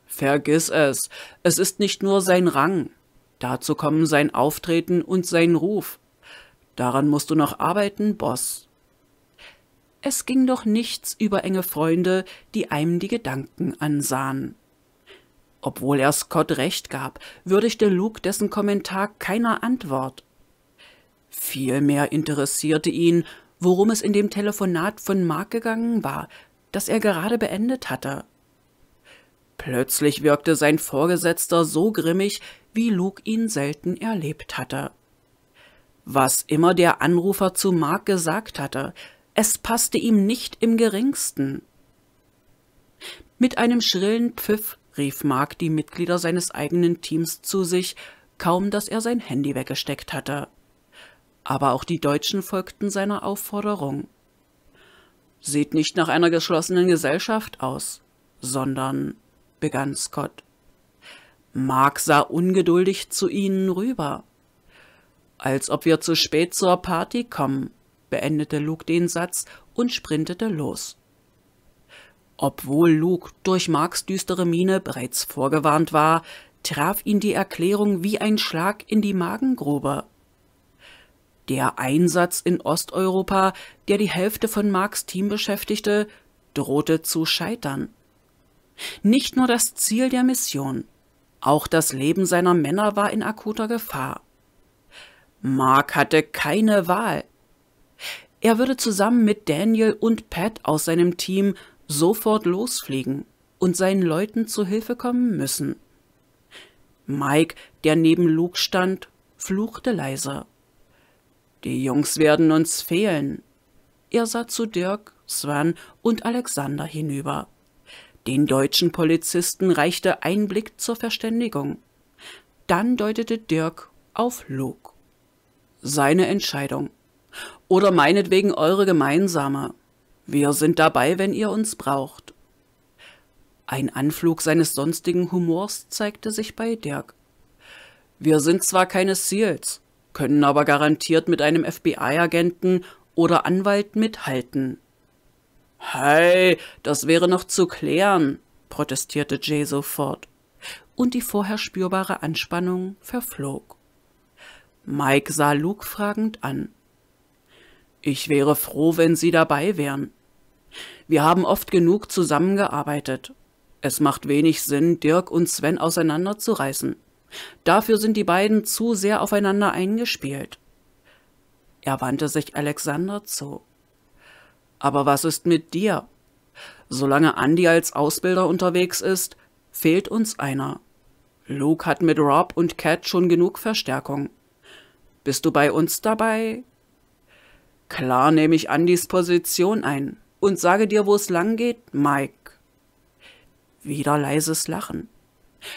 Vergiss es, es ist nicht nur sein Rang. Dazu kommen sein Auftreten und sein Ruf. Daran musst du noch arbeiten, Boss. Es ging doch nichts über enge Freunde, die einem die Gedanken ansahen. Obwohl er Scott recht gab, würdigte Luke dessen Kommentar keiner Antwort. Vielmehr interessierte ihn, worum es in dem Telefonat von Mark gegangen war, das er gerade beendet hatte. Plötzlich wirkte sein Vorgesetzter so grimmig, wie Luke ihn selten erlebt hatte. Was immer der Anrufer zu Mark gesagt hatte, es passte ihm nicht im geringsten. Mit einem schrillen Pfiff rief Mark die Mitglieder seines eigenen Teams zu sich, kaum dass er sein Handy weggesteckt hatte. Aber auch die Deutschen folgten seiner Aufforderung. Sieht nicht nach einer geschlossenen Gesellschaft aus, sondern, begann Scott. Mark sah ungeduldig zu ihnen rüber. Als ob wir zu spät zur Party kommen, beendete Luke den Satz und sprintete los. Obwohl Luke durch Marks düstere Miene bereits vorgewarnt war, traf ihn die Erklärung wie ein Schlag in die Magengrube. Der Einsatz in Osteuropa, der die Hälfte von Marks Team beschäftigte, drohte zu scheitern. Nicht nur das Ziel der Mission, auch das Leben seiner Männer war in akuter Gefahr. Mark hatte keine Wahl. Er würde zusammen mit Daniel und Pat aus seinem Team sofort losfliegen und seinen Leuten zu Hilfe kommen müssen. Mike, der neben Luke stand, fluchte leise. Die Jungs werden uns fehlen. Er sah zu Dirk, Sven und Alexander hinüber. Den deutschen Polizisten reichte ein Blick zur Verständigung. Dann deutete Dirk auf Luke. Seine Entscheidung. Oder meinetwegen eure gemeinsame. Wir sind dabei, wenn ihr uns braucht. Ein Anflug seines sonstigen Humors zeigte sich bei Dirk. Wir sind zwar keine Seals, können aber garantiert mit einem FBI-Agenten oder Anwalt mithalten. Hey, das wäre noch zu klären, protestierte Jay sofort, und die vorher spürbare Anspannung verflog. Mike sah Luke fragend an. Ich wäre froh, wenn Sie dabei wären. Wir haben oft genug zusammengearbeitet. Es macht wenig Sinn, Dirk und Sven auseinanderzureißen. Dafür sind die beiden zu sehr aufeinander eingespielt. Er wandte sich Alexander zu. Aber was ist mit dir? Solange Andy als Ausbilder unterwegs ist, fehlt uns einer. Luke hat mit Rob und Cat schon genug Verstärkung. Bist du bei uns dabei? Klar nehme ich Andys Position ein und sage dir, wo es lang geht, Mike. Wieder leises Lachen.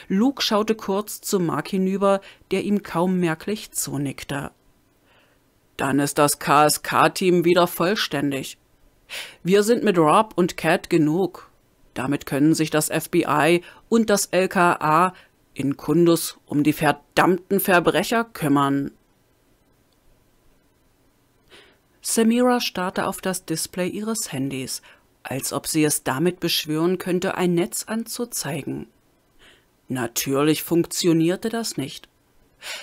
Luke schaute kurz zu Mark hinüber, der ihm kaum merklich zunickte. Dann ist das KSK-Team wieder vollständig. Wir sind mit Rob und Cat genug. Damit können sich das FBI und das LKA in Kundus um die verdammten Verbrecher kümmern. Samira starrte auf das Display ihres Handys, als ob sie es damit beschwören könnte, ein Netz anzuzeigen. Natürlich funktionierte das nicht.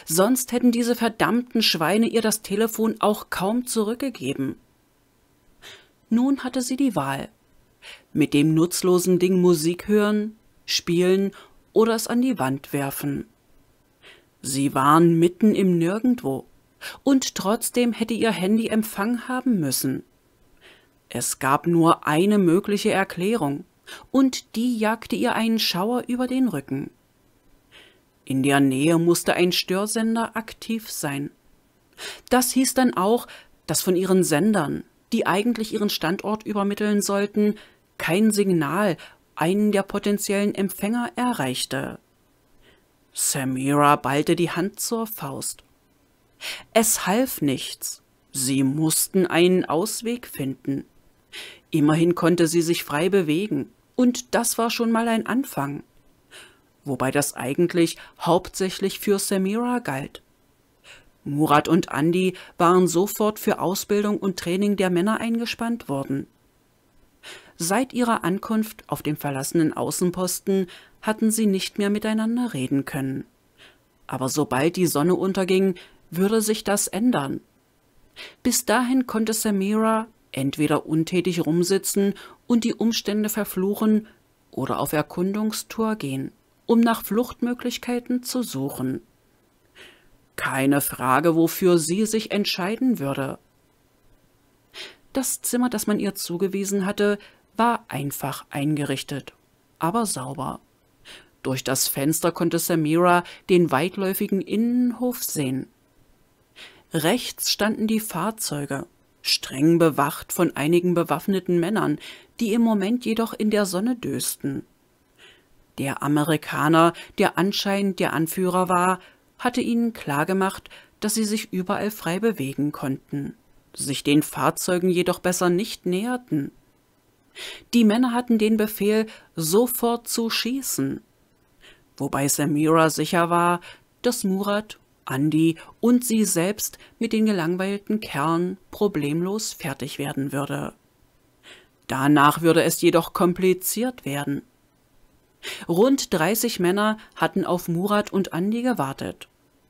Sonst hätten diese verdammten Schweine ihr das Telefon auch kaum zurückgegeben. Nun hatte sie die Wahl. Mit dem nutzlosen Ding Musik hören, spielen oder es an die Wand werfen. Sie waren mitten im Nirgendwo. Und trotzdem hätte ihr Handy Empfang haben müssen. Es gab nur eine mögliche Erklärung, und die jagte ihr einen Schauer über den Rücken. In der Nähe musste ein Störsender aktiv sein. Das hieß dann auch, dass von ihren Sendern, die eigentlich ihren Standort übermitteln sollten, kein Signal einen der potenziellen Empfänger erreichte. Samira ballte die Hand zur Faust. Es half nichts. Sie mussten einen Ausweg finden. Immerhin konnte sie sich frei bewegen, und das war schon mal ein Anfang. Wobei das eigentlich hauptsächlich für Samira galt. Murat und Andi waren sofort für Ausbildung und Training der Männer eingespannt worden. Seit ihrer Ankunft auf dem verlassenen Außenposten hatten sie nicht mehr miteinander reden können. Aber sobald die Sonne unterging, würde sich das ändern. Bis dahin konnte Samira entweder untätig rumsitzen und die Umstände verfluchen oder auf Erkundungstour gehen, um nach Fluchtmöglichkeiten zu suchen. Keine Frage, wofür sie sich entscheiden würde. Das Zimmer, das man ihr zugewiesen hatte, war einfach eingerichtet, aber sauber. Durch das Fenster konnte Samira den weitläufigen Innenhof sehen. Rechts standen die Fahrzeuge, streng bewacht von einigen bewaffneten Männern, die im Moment jedoch in der Sonne dösten. Der Amerikaner, der anscheinend der Anführer war, hatte ihnen klargemacht, dass sie sich überall frei bewegen konnten, sich den Fahrzeugen jedoch besser nicht näherten. Die Männer hatten den Befehl, sofort zu schießen, wobei Samira sicher war, dass Murat Andi und sie selbst mit den gelangweilten Kerlen problemlos fertig werden würde. Danach würde es jedoch kompliziert werden. Rund 30 Männer hatten auf Murat und Andi gewartet.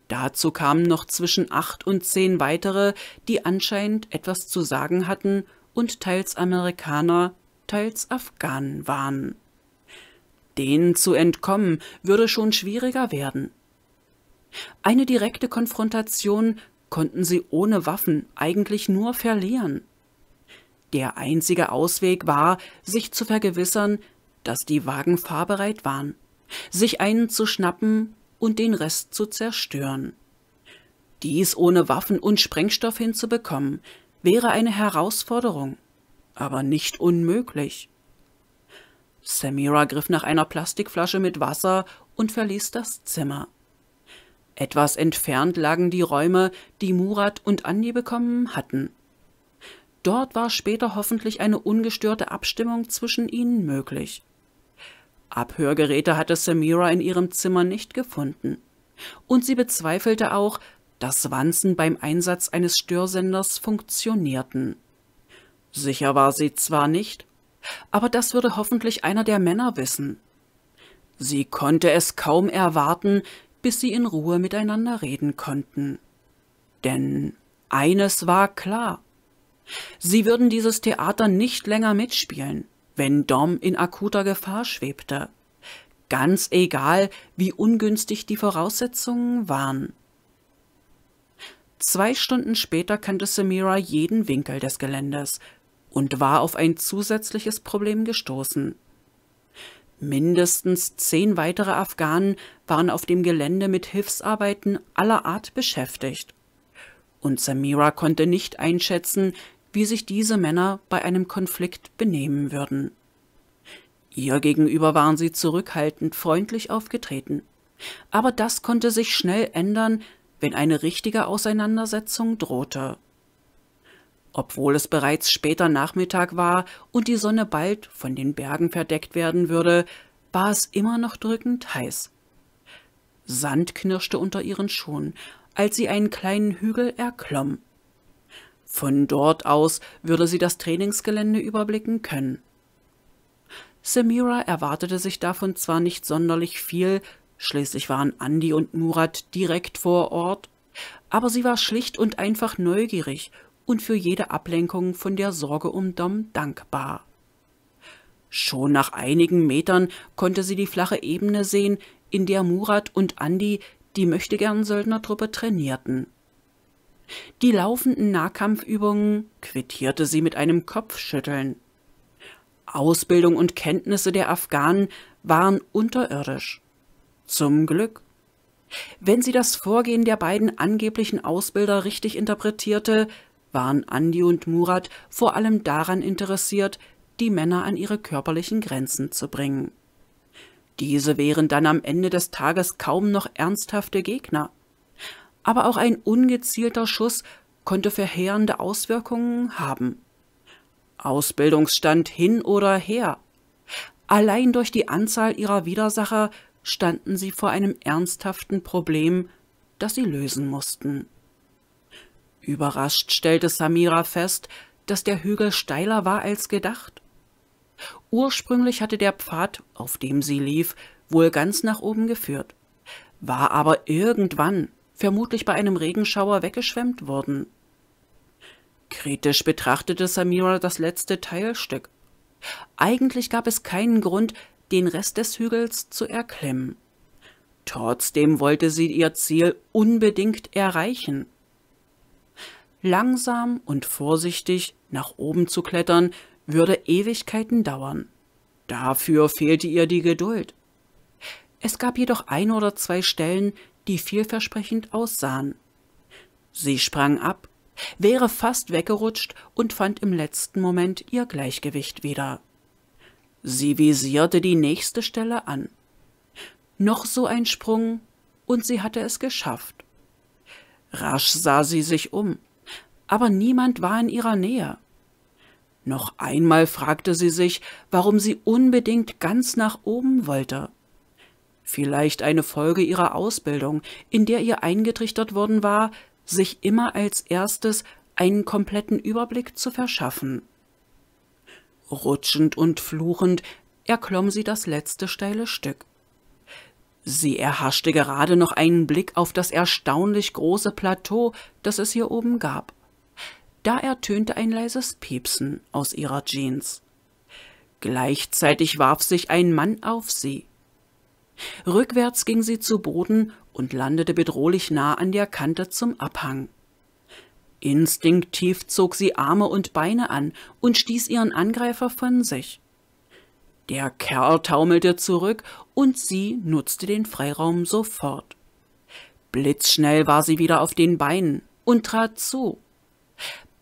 Dazu kamen noch zwischen acht und zehn weitere, die anscheinend etwas zu sagen hatten und teils Amerikaner, teils Afghanen waren. Denen zu entkommen würde schon schwieriger werden. Eine direkte Konfrontation konnten sie ohne Waffen eigentlich nur verlieren. Der einzige Ausweg war, sich zu vergewissern, dass die Wagen fahrbereit waren, sich einen zu schnappen und den Rest zu zerstören. Dies ohne Waffen und Sprengstoff hinzubekommen, wäre eine Herausforderung, aber nicht unmöglich. Samira griff nach einer Plastikflasche mit Wasser und verließ das Zimmer. Etwas entfernt lagen die Räume, die Murat und Andi bekommen hatten. Dort war später hoffentlich eine ungestörte Abstimmung zwischen ihnen möglich. Abhörgeräte hatte Samira in ihrem Zimmer nicht gefunden. Und sie bezweifelte auch, dass Wanzen beim Einsatz eines Störsenders funktionierten. Sicher war sie zwar nicht, aber das würde hoffentlich einer der Männer wissen. Sie konnte es kaum erwarten, bis sie in Ruhe miteinander reden konnten. Denn eines war klar. Sie würden dieses Theater nicht länger mitspielen, wenn Dom in akuter Gefahr schwebte. Ganz egal, wie ungünstig die Voraussetzungen waren. Zwei Stunden später kannte Samira jeden Winkel des Geländes und war auf ein zusätzliches Problem gestoßen. Mindestens zehn weitere Afghanen waren auf dem Gelände mit Hilfsarbeiten aller Art beschäftigt. Und Samira konnte nicht einschätzen, wie sich diese Männer bei einem Konflikt benehmen würden. Ihr gegenüber waren sie zurückhaltend freundlich aufgetreten. Aber das konnte sich schnell ändern, wenn eine richtige Auseinandersetzung drohte. Obwohl es bereits später Nachmittag war und die Sonne bald von den Bergen verdeckt werden würde, war es immer noch drückend heiß. Sand knirschte unter ihren Schuhen, als sie einen kleinen Hügel erklomm. Von dort aus würde sie das Trainingsgelände überblicken können. Samira erwartete sich davon zwar nicht sonderlich viel, schließlich waren Andi und Murat direkt vor Ort, aber sie war schlicht und einfach neugierig und für jede Ablenkung von der Sorge um Dom dankbar. Schon nach einigen Metern konnte sie die flache Ebene sehen, in der Murat und Andi die Möchtegern-Söldnertruppe trainierten. Die laufenden Nahkampfübungen quittierte sie mit einem Kopfschütteln. Ausbildung und Kenntnisse der Afghanen waren unterirdisch. Zum Glück. Wenn sie das Vorgehen der beiden angeblichen Ausbilder richtig interpretierte, waren Andi und Murat vor allem daran interessiert, die Männer an ihre körperlichen Grenzen zu bringen. Diese wären dann am Ende des Tages kaum noch ernsthafte Gegner. Aber auch ein ungezielter Schuss konnte verheerende Auswirkungen haben. Ausbildungsstand hin oder her. Allein durch die Anzahl ihrer Widersacher standen sie vor einem ernsthaften Problem, das sie lösen mussten. Überrascht stellte Samira fest, dass der Hügel steiler war als gedacht Ursprünglich hatte der Pfad, auf dem sie lief, wohl ganz nach oben geführt, war aber irgendwann, vermutlich bei einem Regenschauer, weggeschwemmt worden. Kritisch betrachtete Samira das letzte Teilstück. Eigentlich gab es keinen Grund, den Rest des Hügels zu erklimmen. Trotzdem wollte sie ihr Ziel unbedingt erreichen. Langsam und vorsichtig nach oben zu klettern, würde Ewigkeiten dauern. Dafür fehlte ihr die Geduld. Es gab jedoch ein oder zwei Stellen, die vielversprechend aussahen. Sie sprang ab, wäre fast weggerutscht und fand im letzten Moment ihr Gleichgewicht wieder. Sie visierte die nächste Stelle an. Noch so ein Sprung, und sie hatte es geschafft. Rasch sah sie sich um, aber niemand war in ihrer Nähe. Noch einmal fragte sie sich, warum sie unbedingt ganz nach oben wollte. Vielleicht eine Folge ihrer Ausbildung, in der ihr eingetrichtert worden war, sich immer als erstes einen kompletten Überblick zu verschaffen. Rutschend und fluchend erklomm sie das letzte steile Stück. Sie erhaschte gerade noch einen Blick auf das erstaunlich große Plateau, das es hier oben gab. Da ertönte ein leises Piepsen aus ihrer Jeans. Gleichzeitig warf sich ein Mann auf sie. Rückwärts ging sie zu Boden und landete bedrohlich nah an der Kante zum Abhang. Instinktiv zog sie Arme und Beine an und stieß ihren Angreifer von sich. Der Kerl taumelte zurück und sie nutzte den Freiraum sofort. Blitzschnell war sie wieder auf den Beinen und trat zu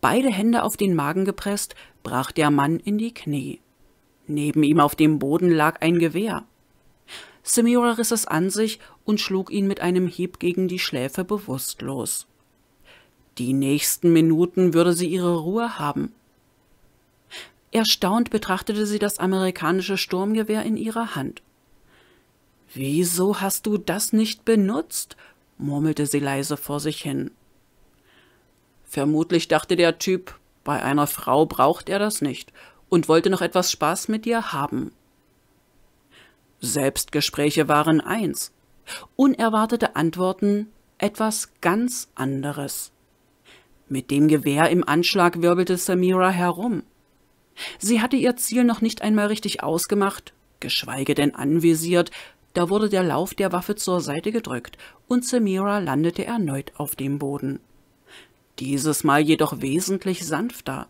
beide Hände auf den Magen gepresst, brach der Mann in die Knie. Neben ihm auf dem Boden lag ein Gewehr. Semiora riss es an sich und schlug ihn mit einem Hieb gegen die Schläfe bewusstlos. Die nächsten Minuten würde sie ihre Ruhe haben. Erstaunt betrachtete sie das amerikanische Sturmgewehr in ihrer Hand. »Wieso hast du das nicht benutzt?« murmelte sie leise vor sich hin. Vermutlich dachte der Typ, bei einer Frau braucht er das nicht und wollte noch etwas Spaß mit ihr haben. Selbstgespräche waren eins, unerwartete Antworten etwas ganz anderes. Mit dem Gewehr im Anschlag wirbelte Samira herum. Sie hatte ihr Ziel noch nicht einmal richtig ausgemacht, geschweige denn anvisiert, da wurde der Lauf der Waffe zur Seite gedrückt und Samira landete erneut auf dem Boden dieses Mal jedoch wesentlich sanfter.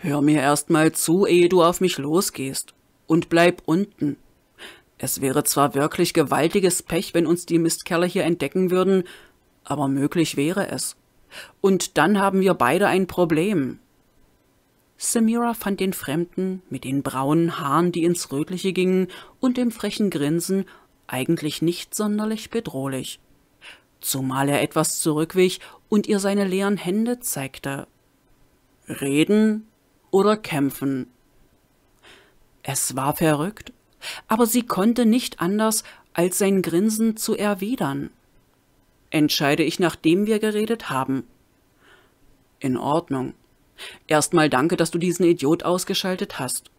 Hör mir erst mal zu, ehe du auf mich losgehst, und bleib unten. Es wäre zwar wirklich gewaltiges Pech, wenn uns die Mistkerle hier entdecken würden, aber möglich wäre es. Und dann haben wir beide ein Problem. Samira fand den Fremden mit den braunen Haaren, die ins Rötliche gingen, und dem frechen Grinsen eigentlich nicht sonderlich bedrohlich zumal er etwas zurückwich und ihr seine leeren Hände zeigte. Reden oder kämpfen? Es war verrückt, aber sie konnte nicht anders, als sein Grinsen zu erwidern. Entscheide ich, nachdem wir geredet haben. In Ordnung. Erstmal danke, dass du diesen Idiot ausgeschaltet hast.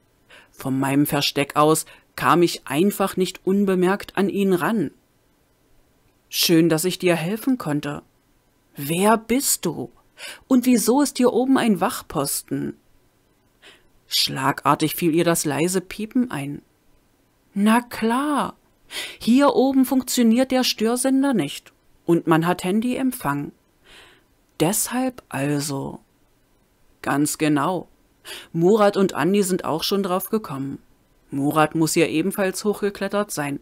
Von meinem Versteck aus kam ich einfach nicht unbemerkt an ihn ran. Schön, dass ich dir helfen konnte. Wer bist du? Und wieso ist hier oben ein Wachposten? Schlagartig fiel ihr das leise Piepen ein. Na klar, hier oben funktioniert der Störsender nicht und man hat Handyempfang. Deshalb also. Ganz genau. Murat und Andi sind auch schon drauf gekommen. Murat muss hier ebenfalls hochgeklettert sein,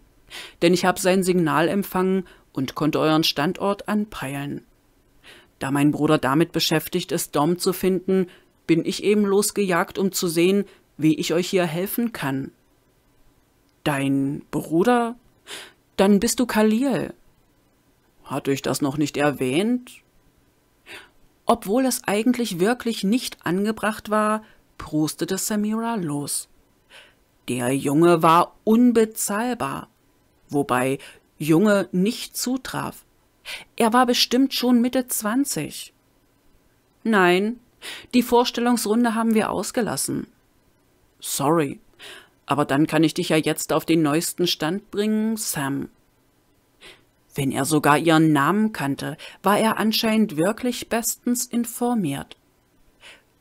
denn ich habe sein Signal empfangen, und konnte euren Standort anpeilen. Da mein Bruder damit beschäftigt ist, Dom zu finden, bin ich eben losgejagt, um zu sehen, wie ich euch hier helfen kann. Dein Bruder? Dann bist du Khalil. Hatte ich das noch nicht erwähnt? Obwohl es eigentlich wirklich nicht angebracht war, prustete Samira los. Der Junge war unbezahlbar, wobei Junge nicht zutraf. Er war bestimmt schon Mitte 20. Nein, die Vorstellungsrunde haben wir ausgelassen. Sorry, aber dann kann ich dich ja jetzt auf den neuesten Stand bringen, Sam. Wenn er sogar ihren Namen kannte, war er anscheinend wirklich bestens informiert.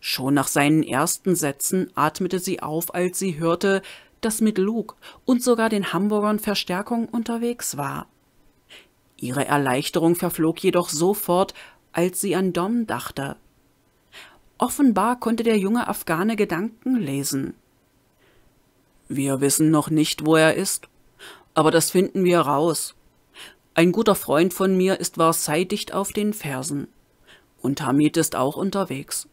Schon nach seinen ersten Sätzen atmete sie auf, als sie hörte, dass mit Luke und sogar den Hamburgern Verstärkung unterwegs war. Ihre Erleichterung verflog jedoch sofort, als sie an Dom dachte. Offenbar konnte der junge Afghane Gedanken lesen. Wir wissen noch nicht, wo er ist, aber das finden wir raus. Ein guter Freund von mir ist Versailles dicht auf den Fersen. Und Hamid ist auch unterwegs.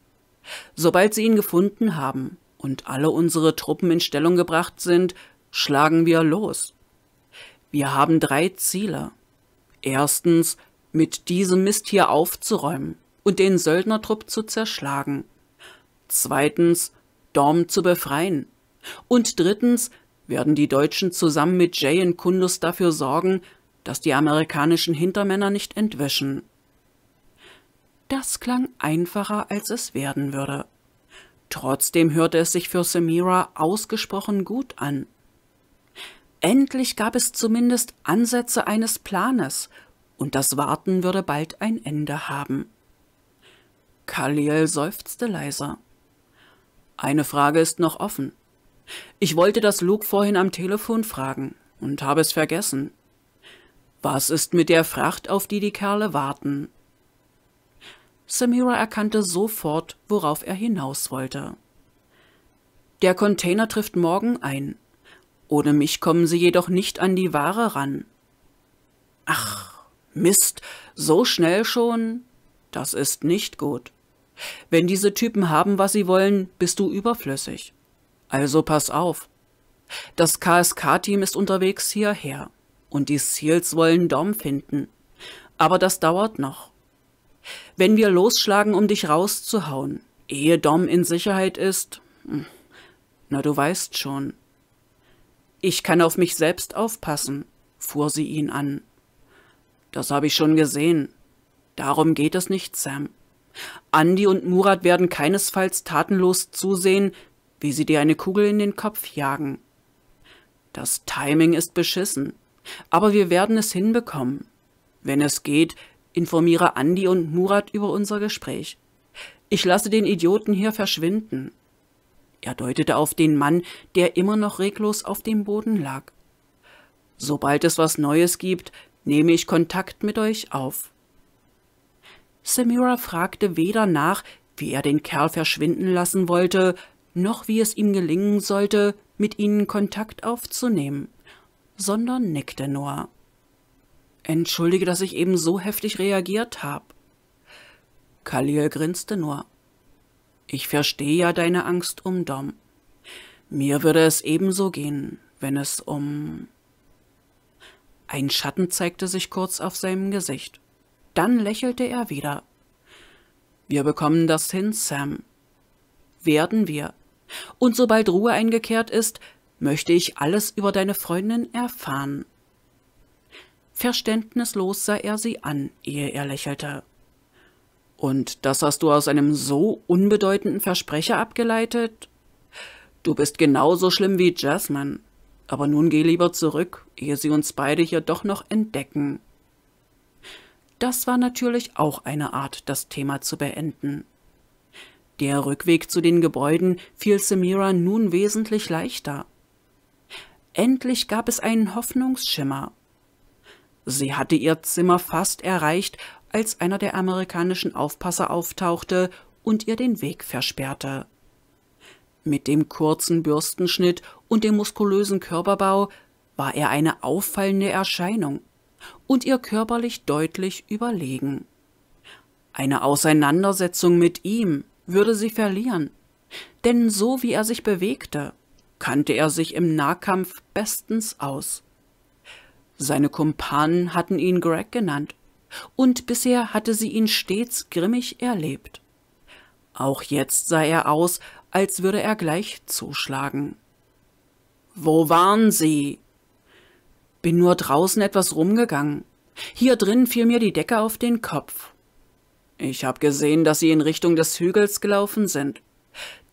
Sobald sie ihn gefunden haben, und alle unsere Truppen in Stellung gebracht sind, schlagen wir los. Wir haben drei Ziele. Erstens, mit diesem Mist hier aufzuräumen und den Söldnertrupp zu zerschlagen. Zweitens, Dorm zu befreien. Und drittens, werden die Deutschen zusammen mit Jay und Kundus dafür sorgen, dass die amerikanischen Hintermänner nicht entwischen. Das klang einfacher, als es werden würde. Trotzdem hörte es sich für Samira ausgesprochen gut an. Endlich gab es zumindest Ansätze eines Planes, und das Warten würde bald ein Ende haben. Khalil seufzte leiser. Eine Frage ist noch offen. Ich wollte das Luke vorhin am Telefon fragen und habe es vergessen. Was ist mit der Fracht, auf die die Kerle warten? Samira erkannte sofort, worauf er hinaus wollte. Der Container trifft morgen ein. Ohne mich kommen sie jedoch nicht an die Ware ran. Ach, Mist, so schnell schon? Das ist nicht gut. Wenn diese Typen haben, was sie wollen, bist du überflüssig. Also pass auf. Das KSK-Team ist unterwegs hierher und die Seals wollen Dom finden. Aber das dauert noch. Wenn wir losschlagen, um dich rauszuhauen, ehe Dom in Sicherheit ist, hm, na du weißt schon. Ich kann auf mich selbst aufpassen, fuhr sie ihn an. Das habe ich schon gesehen. Darum geht es nicht, Sam. Andy und Murat werden keinesfalls tatenlos zusehen, wie sie dir eine Kugel in den Kopf jagen. Das Timing ist beschissen, aber wir werden es hinbekommen. Wenn es geht, informiere Andi und Murat über unser Gespräch. Ich lasse den Idioten hier verschwinden. Er deutete auf den Mann, der immer noch reglos auf dem Boden lag. Sobald es was Neues gibt, nehme ich Kontakt mit euch auf. Samira fragte weder nach, wie er den Kerl verschwinden lassen wollte, noch wie es ihm gelingen sollte, mit ihnen Kontakt aufzunehmen, sondern nickte nur. Entschuldige, dass ich eben so heftig reagiert habe. Khalil grinste nur. Ich verstehe ja deine Angst um Dom. Mir würde es ebenso gehen, wenn es um... Ein Schatten zeigte sich kurz auf seinem Gesicht. Dann lächelte er wieder. Wir bekommen das hin, Sam. Werden wir. Und sobald Ruhe eingekehrt ist, möchte ich alles über deine Freundin erfahren. Verständnislos sah er sie an, ehe er lächelte. Und das hast du aus einem so unbedeutenden Versprecher abgeleitet? Du bist genauso schlimm wie Jasmine. Aber nun geh lieber zurück, ehe sie uns beide hier doch noch entdecken. Das war natürlich auch eine Art, das Thema zu beenden. Der Rückweg zu den Gebäuden fiel Samira nun wesentlich leichter. Endlich gab es einen Hoffnungsschimmer. Sie hatte ihr Zimmer fast erreicht, als einer der amerikanischen Aufpasser auftauchte und ihr den Weg versperrte. Mit dem kurzen Bürstenschnitt und dem muskulösen Körperbau war er eine auffallende Erscheinung und ihr körperlich deutlich überlegen. Eine Auseinandersetzung mit ihm würde sie verlieren, denn so wie er sich bewegte, kannte er sich im Nahkampf bestens aus. Seine Kumpanen hatten ihn Greg genannt, und bisher hatte sie ihn stets grimmig erlebt. Auch jetzt sah er aus, als würde er gleich zuschlagen. Wo waren Sie? Bin nur draußen etwas rumgegangen. Hier drin fiel mir die Decke auf den Kopf. Ich habe gesehen, dass Sie in Richtung des Hügels gelaufen sind.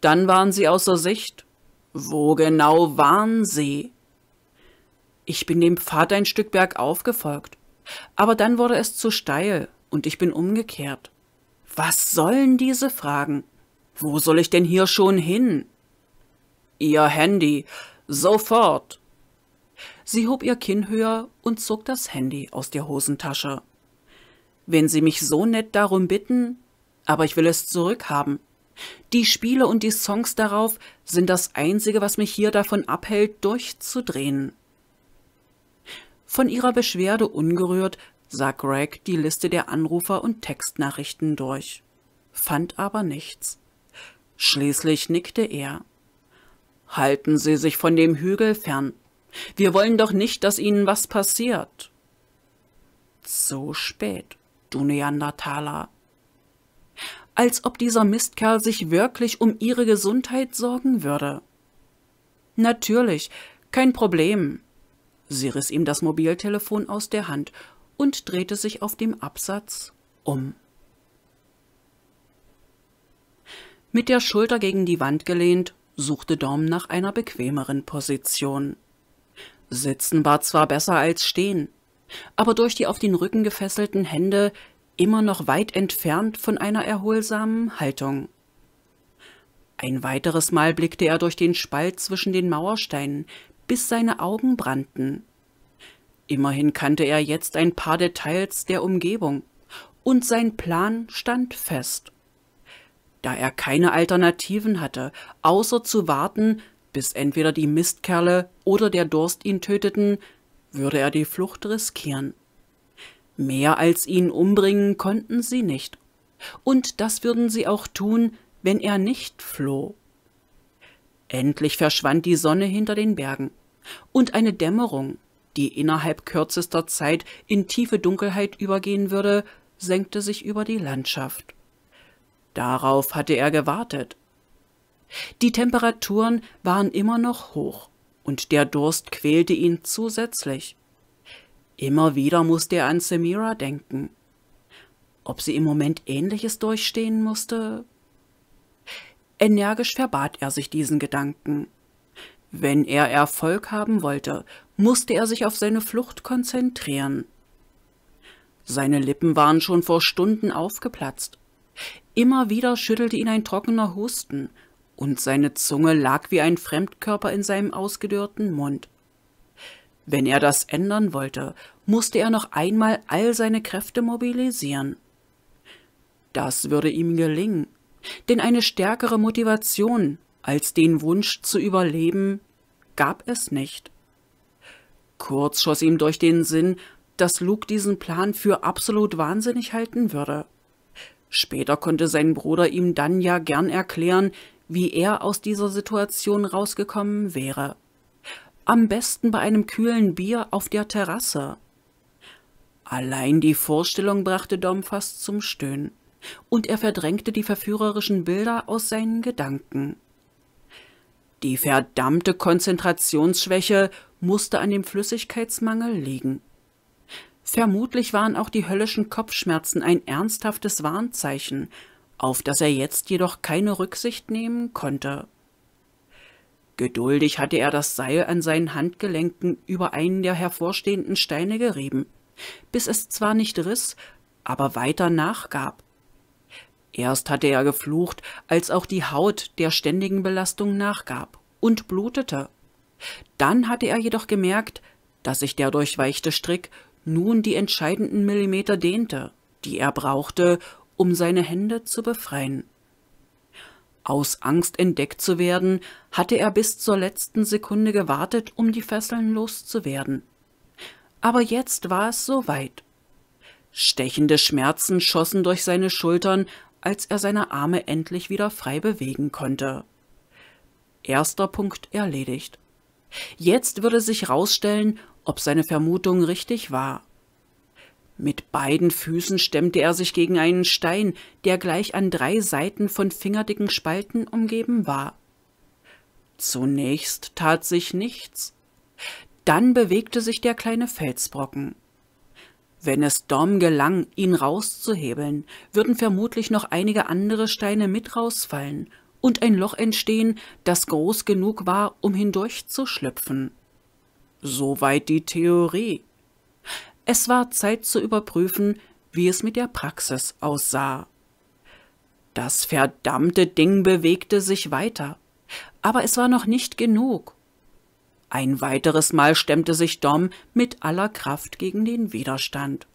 Dann waren Sie außer Sicht. Wo genau waren Sie? Ich bin dem Pfad ein Stück bergauf gefolgt. Aber dann wurde es zu steil und ich bin umgekehrt. Was sollen diese Fragen? Wo soll ich denn hier schon hin? Ihr Handy, sofort! Sie hob ihr Kinn höher und zog das Handy aus der Hosentasche. Wenn Sie mich so nett darum bitten, aber ich will es zurückhaben. Die Spiele und die Songs darauf sind das Einzige, was mich hier davon abhält, durchzudrehen. Von ihrer Beschwerde ungerührt sah Greg die Liste der Anrufer und Textnachrichten durch, fand aber nichts. Schließlich nickte er. Halten Sie sich von dem Hügel fern. Wir wollen doch nicht, dass Ihnen was passiert. So spät, du Neandertaler. Als ob dieser Mistkerl sich wirklich um ihre Gesundheit sorgen würde. Natürlich, kein Problem, Sie riss ihm das Mobiltelefon aus der Hand und drehte sich auf dem Absatz um. Mit der Schulter gegen die Wand gelehnt, suchte Dom nach einer bequemeren Position. Sitzen war zwar besser als stehen, aber durch die auf den Rücken gefesselten Hände immer noch weit entfernt von einer erholsamen Haltung. Ein weiteres Mal blickte er durch den Spalt zwischen den Mauersteinen, bis seine Augen brannten. Immerhin kannte er jetzt ein paar Details der Umgebung, und sein Plan stand fest. Da er keine Alternativen hatte, außer zu warten, bis entweder die Mistkerle oder der Durst ihn töteten, würde er die Flucht riskieren. Mehr als ihn umbringen konnten sie nicht. Und das würden sie auch tun, wenn er nicht floh. Endlich verschwand die Sonne hinter den Bergen und eine Dämmerung, die innerhalb kürzester Zeit in tiefe Dunkelheit übergehen würde, senkte sich über die Landschaft. Darauf hatte er gewartet. Die Temperaturen waren immer noch hoch, und der Durst quälte ihn zusätzlich. Immer wieder musste er an Samira denken. Ob sie im Moment Ähnliches durchstehen musste? Energisch verbat er sich diesen Gedanken. Wenn er Erfolg haben wollte, musste er sich auf seine Flucht konzentrieren. Seine Lippen waren schon vor Stunden aufgeplatzt. Immer wieder schüttelte ihn ein trockener Husten, und seine Zunge lag wie ein Fremdkörper in seinem ausgedörrten Mund. Wenn er das ändern wollte, musste er noch einmal all seine Kräfte mobilisieren. Das würde ihm gelingen, denn eine stärkere Motivation als den Wunsch zu überleben, gab es nicht. Kurz schoss ihm durch den Sinn, dass Luke diesen Plan für absolut wahnsinnig halten würde. Später konnte sein Bruder ihm dann ja gern erklären, wie er aus dieser Situation rausgekommen wäre. Am besten bei einem kühlen Bier auf der Terrasse. Allein die Vorstellung brachte Dom fast zum Stöhnen, und er verdrängte die verführerischen Bilder aus seinen Gedanken. Die verdammte Konzentrationsschwäche musste an dem Flüssigkeitsmangel liegen. Vermutlich waren auch die höllischen Kopfschmerzen ein ernsthaftes Warnzeichen, auf das er jetzt jedoch keine Rücksicht nehmen konnte. Geduldig hatte er das Seil an seinen Handgelenken über einen der hervorstehenden Steine gerieben, bis es zwar nicht riss, aber weiter nachgab. Erst hatte er geflucht, als auch die Haut der ständigen Belastung nachgab und blutete. Dann hatte er jedoch gemerkt, dass sich der durchweichte Strick nun die entscheidenden Millimeter dehnte, die er brauchte, um seine Hände zu befreien. Aus Angst entdeckt zu werden, hatte er bis zur letzten Sekunde gewartet, um die Fesseln loszuwerden. Aber jetzt war es soweit. Stechende Schmerzen schossen durch seine Schultern als er seine Arme endlich wieder frei bewegen konnte. Erster Punkt erledigt. Jetzt würde sich herausstellen, ob seine Vermutung richtig war. Mit beiden Füßen stemmte er sich gegen einen Stein, der gleich an drei Seiten von fingerdicken Spalten umgeben war. Zunächst tat sich nichts. Dann bewegte sich der kleine Felsbrocken. Wenn es Dom gelang, ihn rauszuhebeln, würden vermutlich noch einige andere Steine mit rausfallen und ein Loch entstehen, das groß genug war, um hindurchzuschlüpfen. Soweit die Theorie. Es war Zeit zu überprüfen, wie es mit der Praxis aussah. Das verdammte Ding bewegte sich weiter, aber es war noch nicht genug. Ein weiteres Mal stemmte sich Dom mit aller Kraft gegen den Widerstand.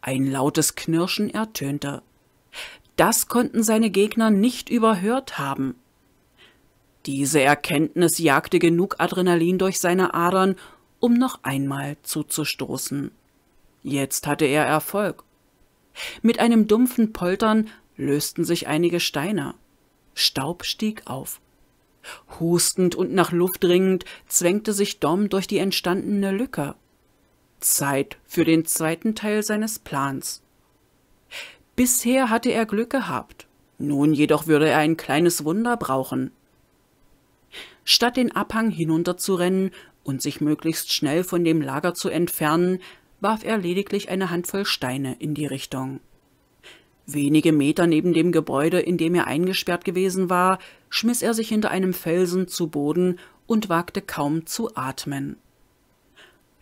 Ein lautes Knirschen ertönte. Das konnten seine Gegner nicht überhört haben. Diese Erkenntnis jagte genug Adrenalin durch seine Adern, um noch einmal zuzustoßen. Jetzt hatte er Erfolg. Mit einem dumpfen Poltern lösten sich einige Steine. Staub stieg auf. Hustend und nach Luft ringend zwängte sich Dom durch die entstandene Lücke. Zeit für den zweiten Teil seines Plans. Bisher hatte er Glück gehabt, nun jedoch würde er ein kleines Wunder brauchen. Statt den Abhang hinunterzurennen und sich möglichst schnell von dem Lager zu entfernen, warf er lediglich eine Handvoll Steine in die Richtung. Wenige Meter neben dem Gebäude, in dem er eingesperrt gewesen war, schmiss er sich hinter einem Felsen zu Boden und wagte kaum zu atmen.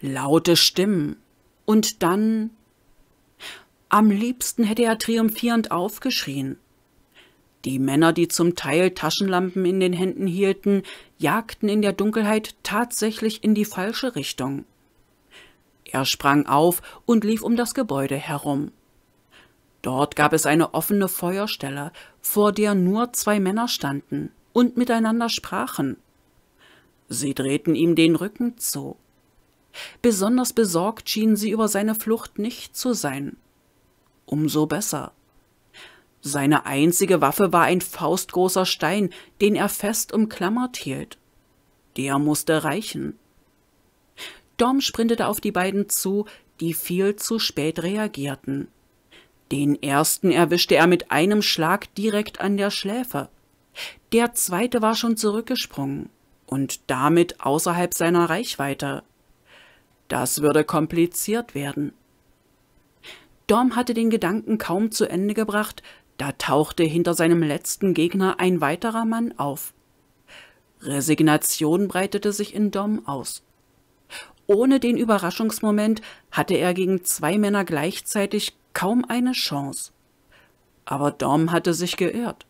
Laute Stimmen. Und dann. Am liebsten hätte er triumphierend aufgeschrien. Die Männer, die zum Teil Taschenlampen in den Händen hielten, jagten in der Dunkelheit tatsächlich in die falsche Richtung. Er sprang auf und lief um das Gebäude herum. Dort gab es eine offene Feuerstelle, vor der nur zwei Männer standen und miteinander sprachen. Sie drehten ihm den Rücken zu. Besonders besorgt schienen sie über seine Flucht nicht zu sein. Umso besser. Seine einzige Waffe war ein faustgroßer Stein, den er fest umklammert hielt. Der musste reichen. Dom sprintete auf die beiden zu, die viel zu spät reagierten. Den ersten erwischte er mit einem Schlag direkt an der Schläfe. Der zweite war schon zurückgesprungen und damit außerhalb seiner Reichweite. Das würde kompliziert werden. Dom hatte den Gedanken kaum zu Ende gebracht, da tauchte hinter seinem letzten Gegner ein weiterer Mann auf. Resignation breitete sich in Dom aus. Ohne den Überraschungsmoment hatte er gegen zwei Männer gleichzeitig kaum eine Chance. Aber Dom hatte sich geirrt.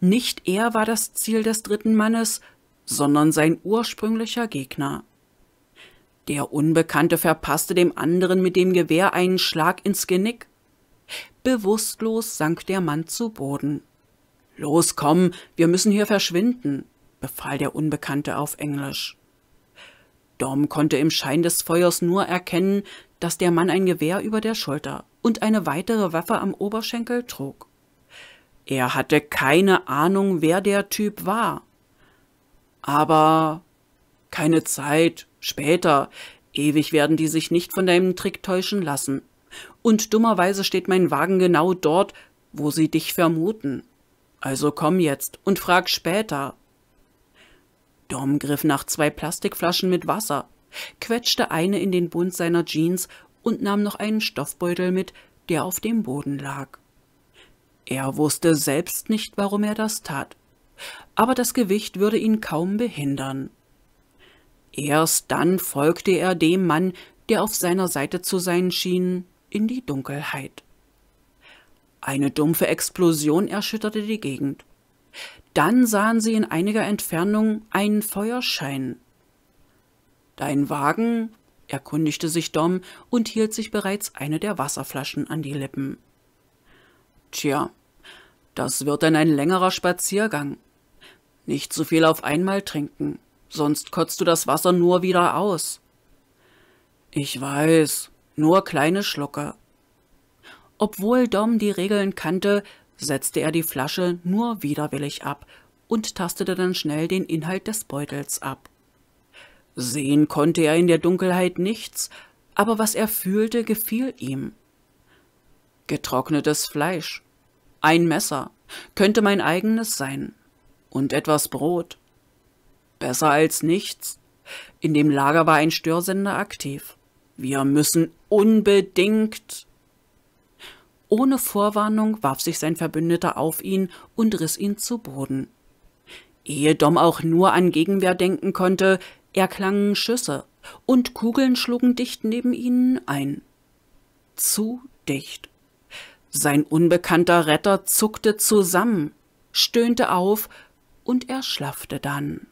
Nicht er war das Ziel des dritten Mannes, sondern sein ursprünglicher Gegner. Der Unbekannte verpasste dem anderen mit dem Gewehr einen Schlag ins Genick. Bewusstlos sank der Mann zu Boden. Los, komm, wir müssen hier verschwinden, befahl der Unbekannte auf Englisch. Dom konnte im Schein des Feuers nur erkennen, dass der Mann ein Gewehr über der Schulter und eine weitere Waffe am Oberschenkel trug. Er hatte keine Ahnung, wer der Typ war. Aber keine Zeit, später, ewig werden die sich nicht von deinem Trick täuschen lassen. Und dummerweise steht mein Wagen genau dort, wo sie dich vermuten. Also komm jetzt und frag später. Dom griff nach zwei Plastikflaschen mit Wasser, quetschte eine in den Bund seiner Jeans und nahm noch einen Stoffbeutel mit, der auf dem Boden lag. Er wusste selbst nicht, warum er das tat, aber das Gewicht würde ihn kaum behindern. Erst dann folgte er dem Mann, der auf seiner Seite zu sein schien, in die Dunkelheit. Eine dumpfe Explosion erschütterte die Gegend. Dann sahen sie in einiger Entfernung einen Feuerschein. Dein Wagen? erkundigte sich Dom und hielt sich bereits eine der Wasserflaschen an die Lippen. Tja, das wird dann ein längerer Spaziergang. Nicht zu viel auf einmal trinken, sonst kotzt du das Wasser nur wieder aus. Ich weiß, nur kleine Schlucke. Obwohl Dom die Regeln kannte, setzte er die Flasche nur widerwillig ab und tastete dann schnell den Inhalt des Beutels ab. Sehen konnte er in der Dunkelheit nichts, aber was er fühlte, gefiel ihm. Getrocknetes Fleisch, ein Messer, könnte mein eigenes sein, und etwas Brot. Besser als nichts. In dem Lager war ein Störsender aktiv. Wir müssen unbedingt ohne Vorwarnung warf sich sein Verbündeter auf ihn und riss ihn zu Boden. Ehe Dom auch nur an Gegenwehr denken konnte, erklangen Schüsse, und Kugeln schlugen dicht neben ihnen ein. Zu dicht. Sein unbekannter Retter zuckte zusammen, stöhnte auf und erschlaffte dann.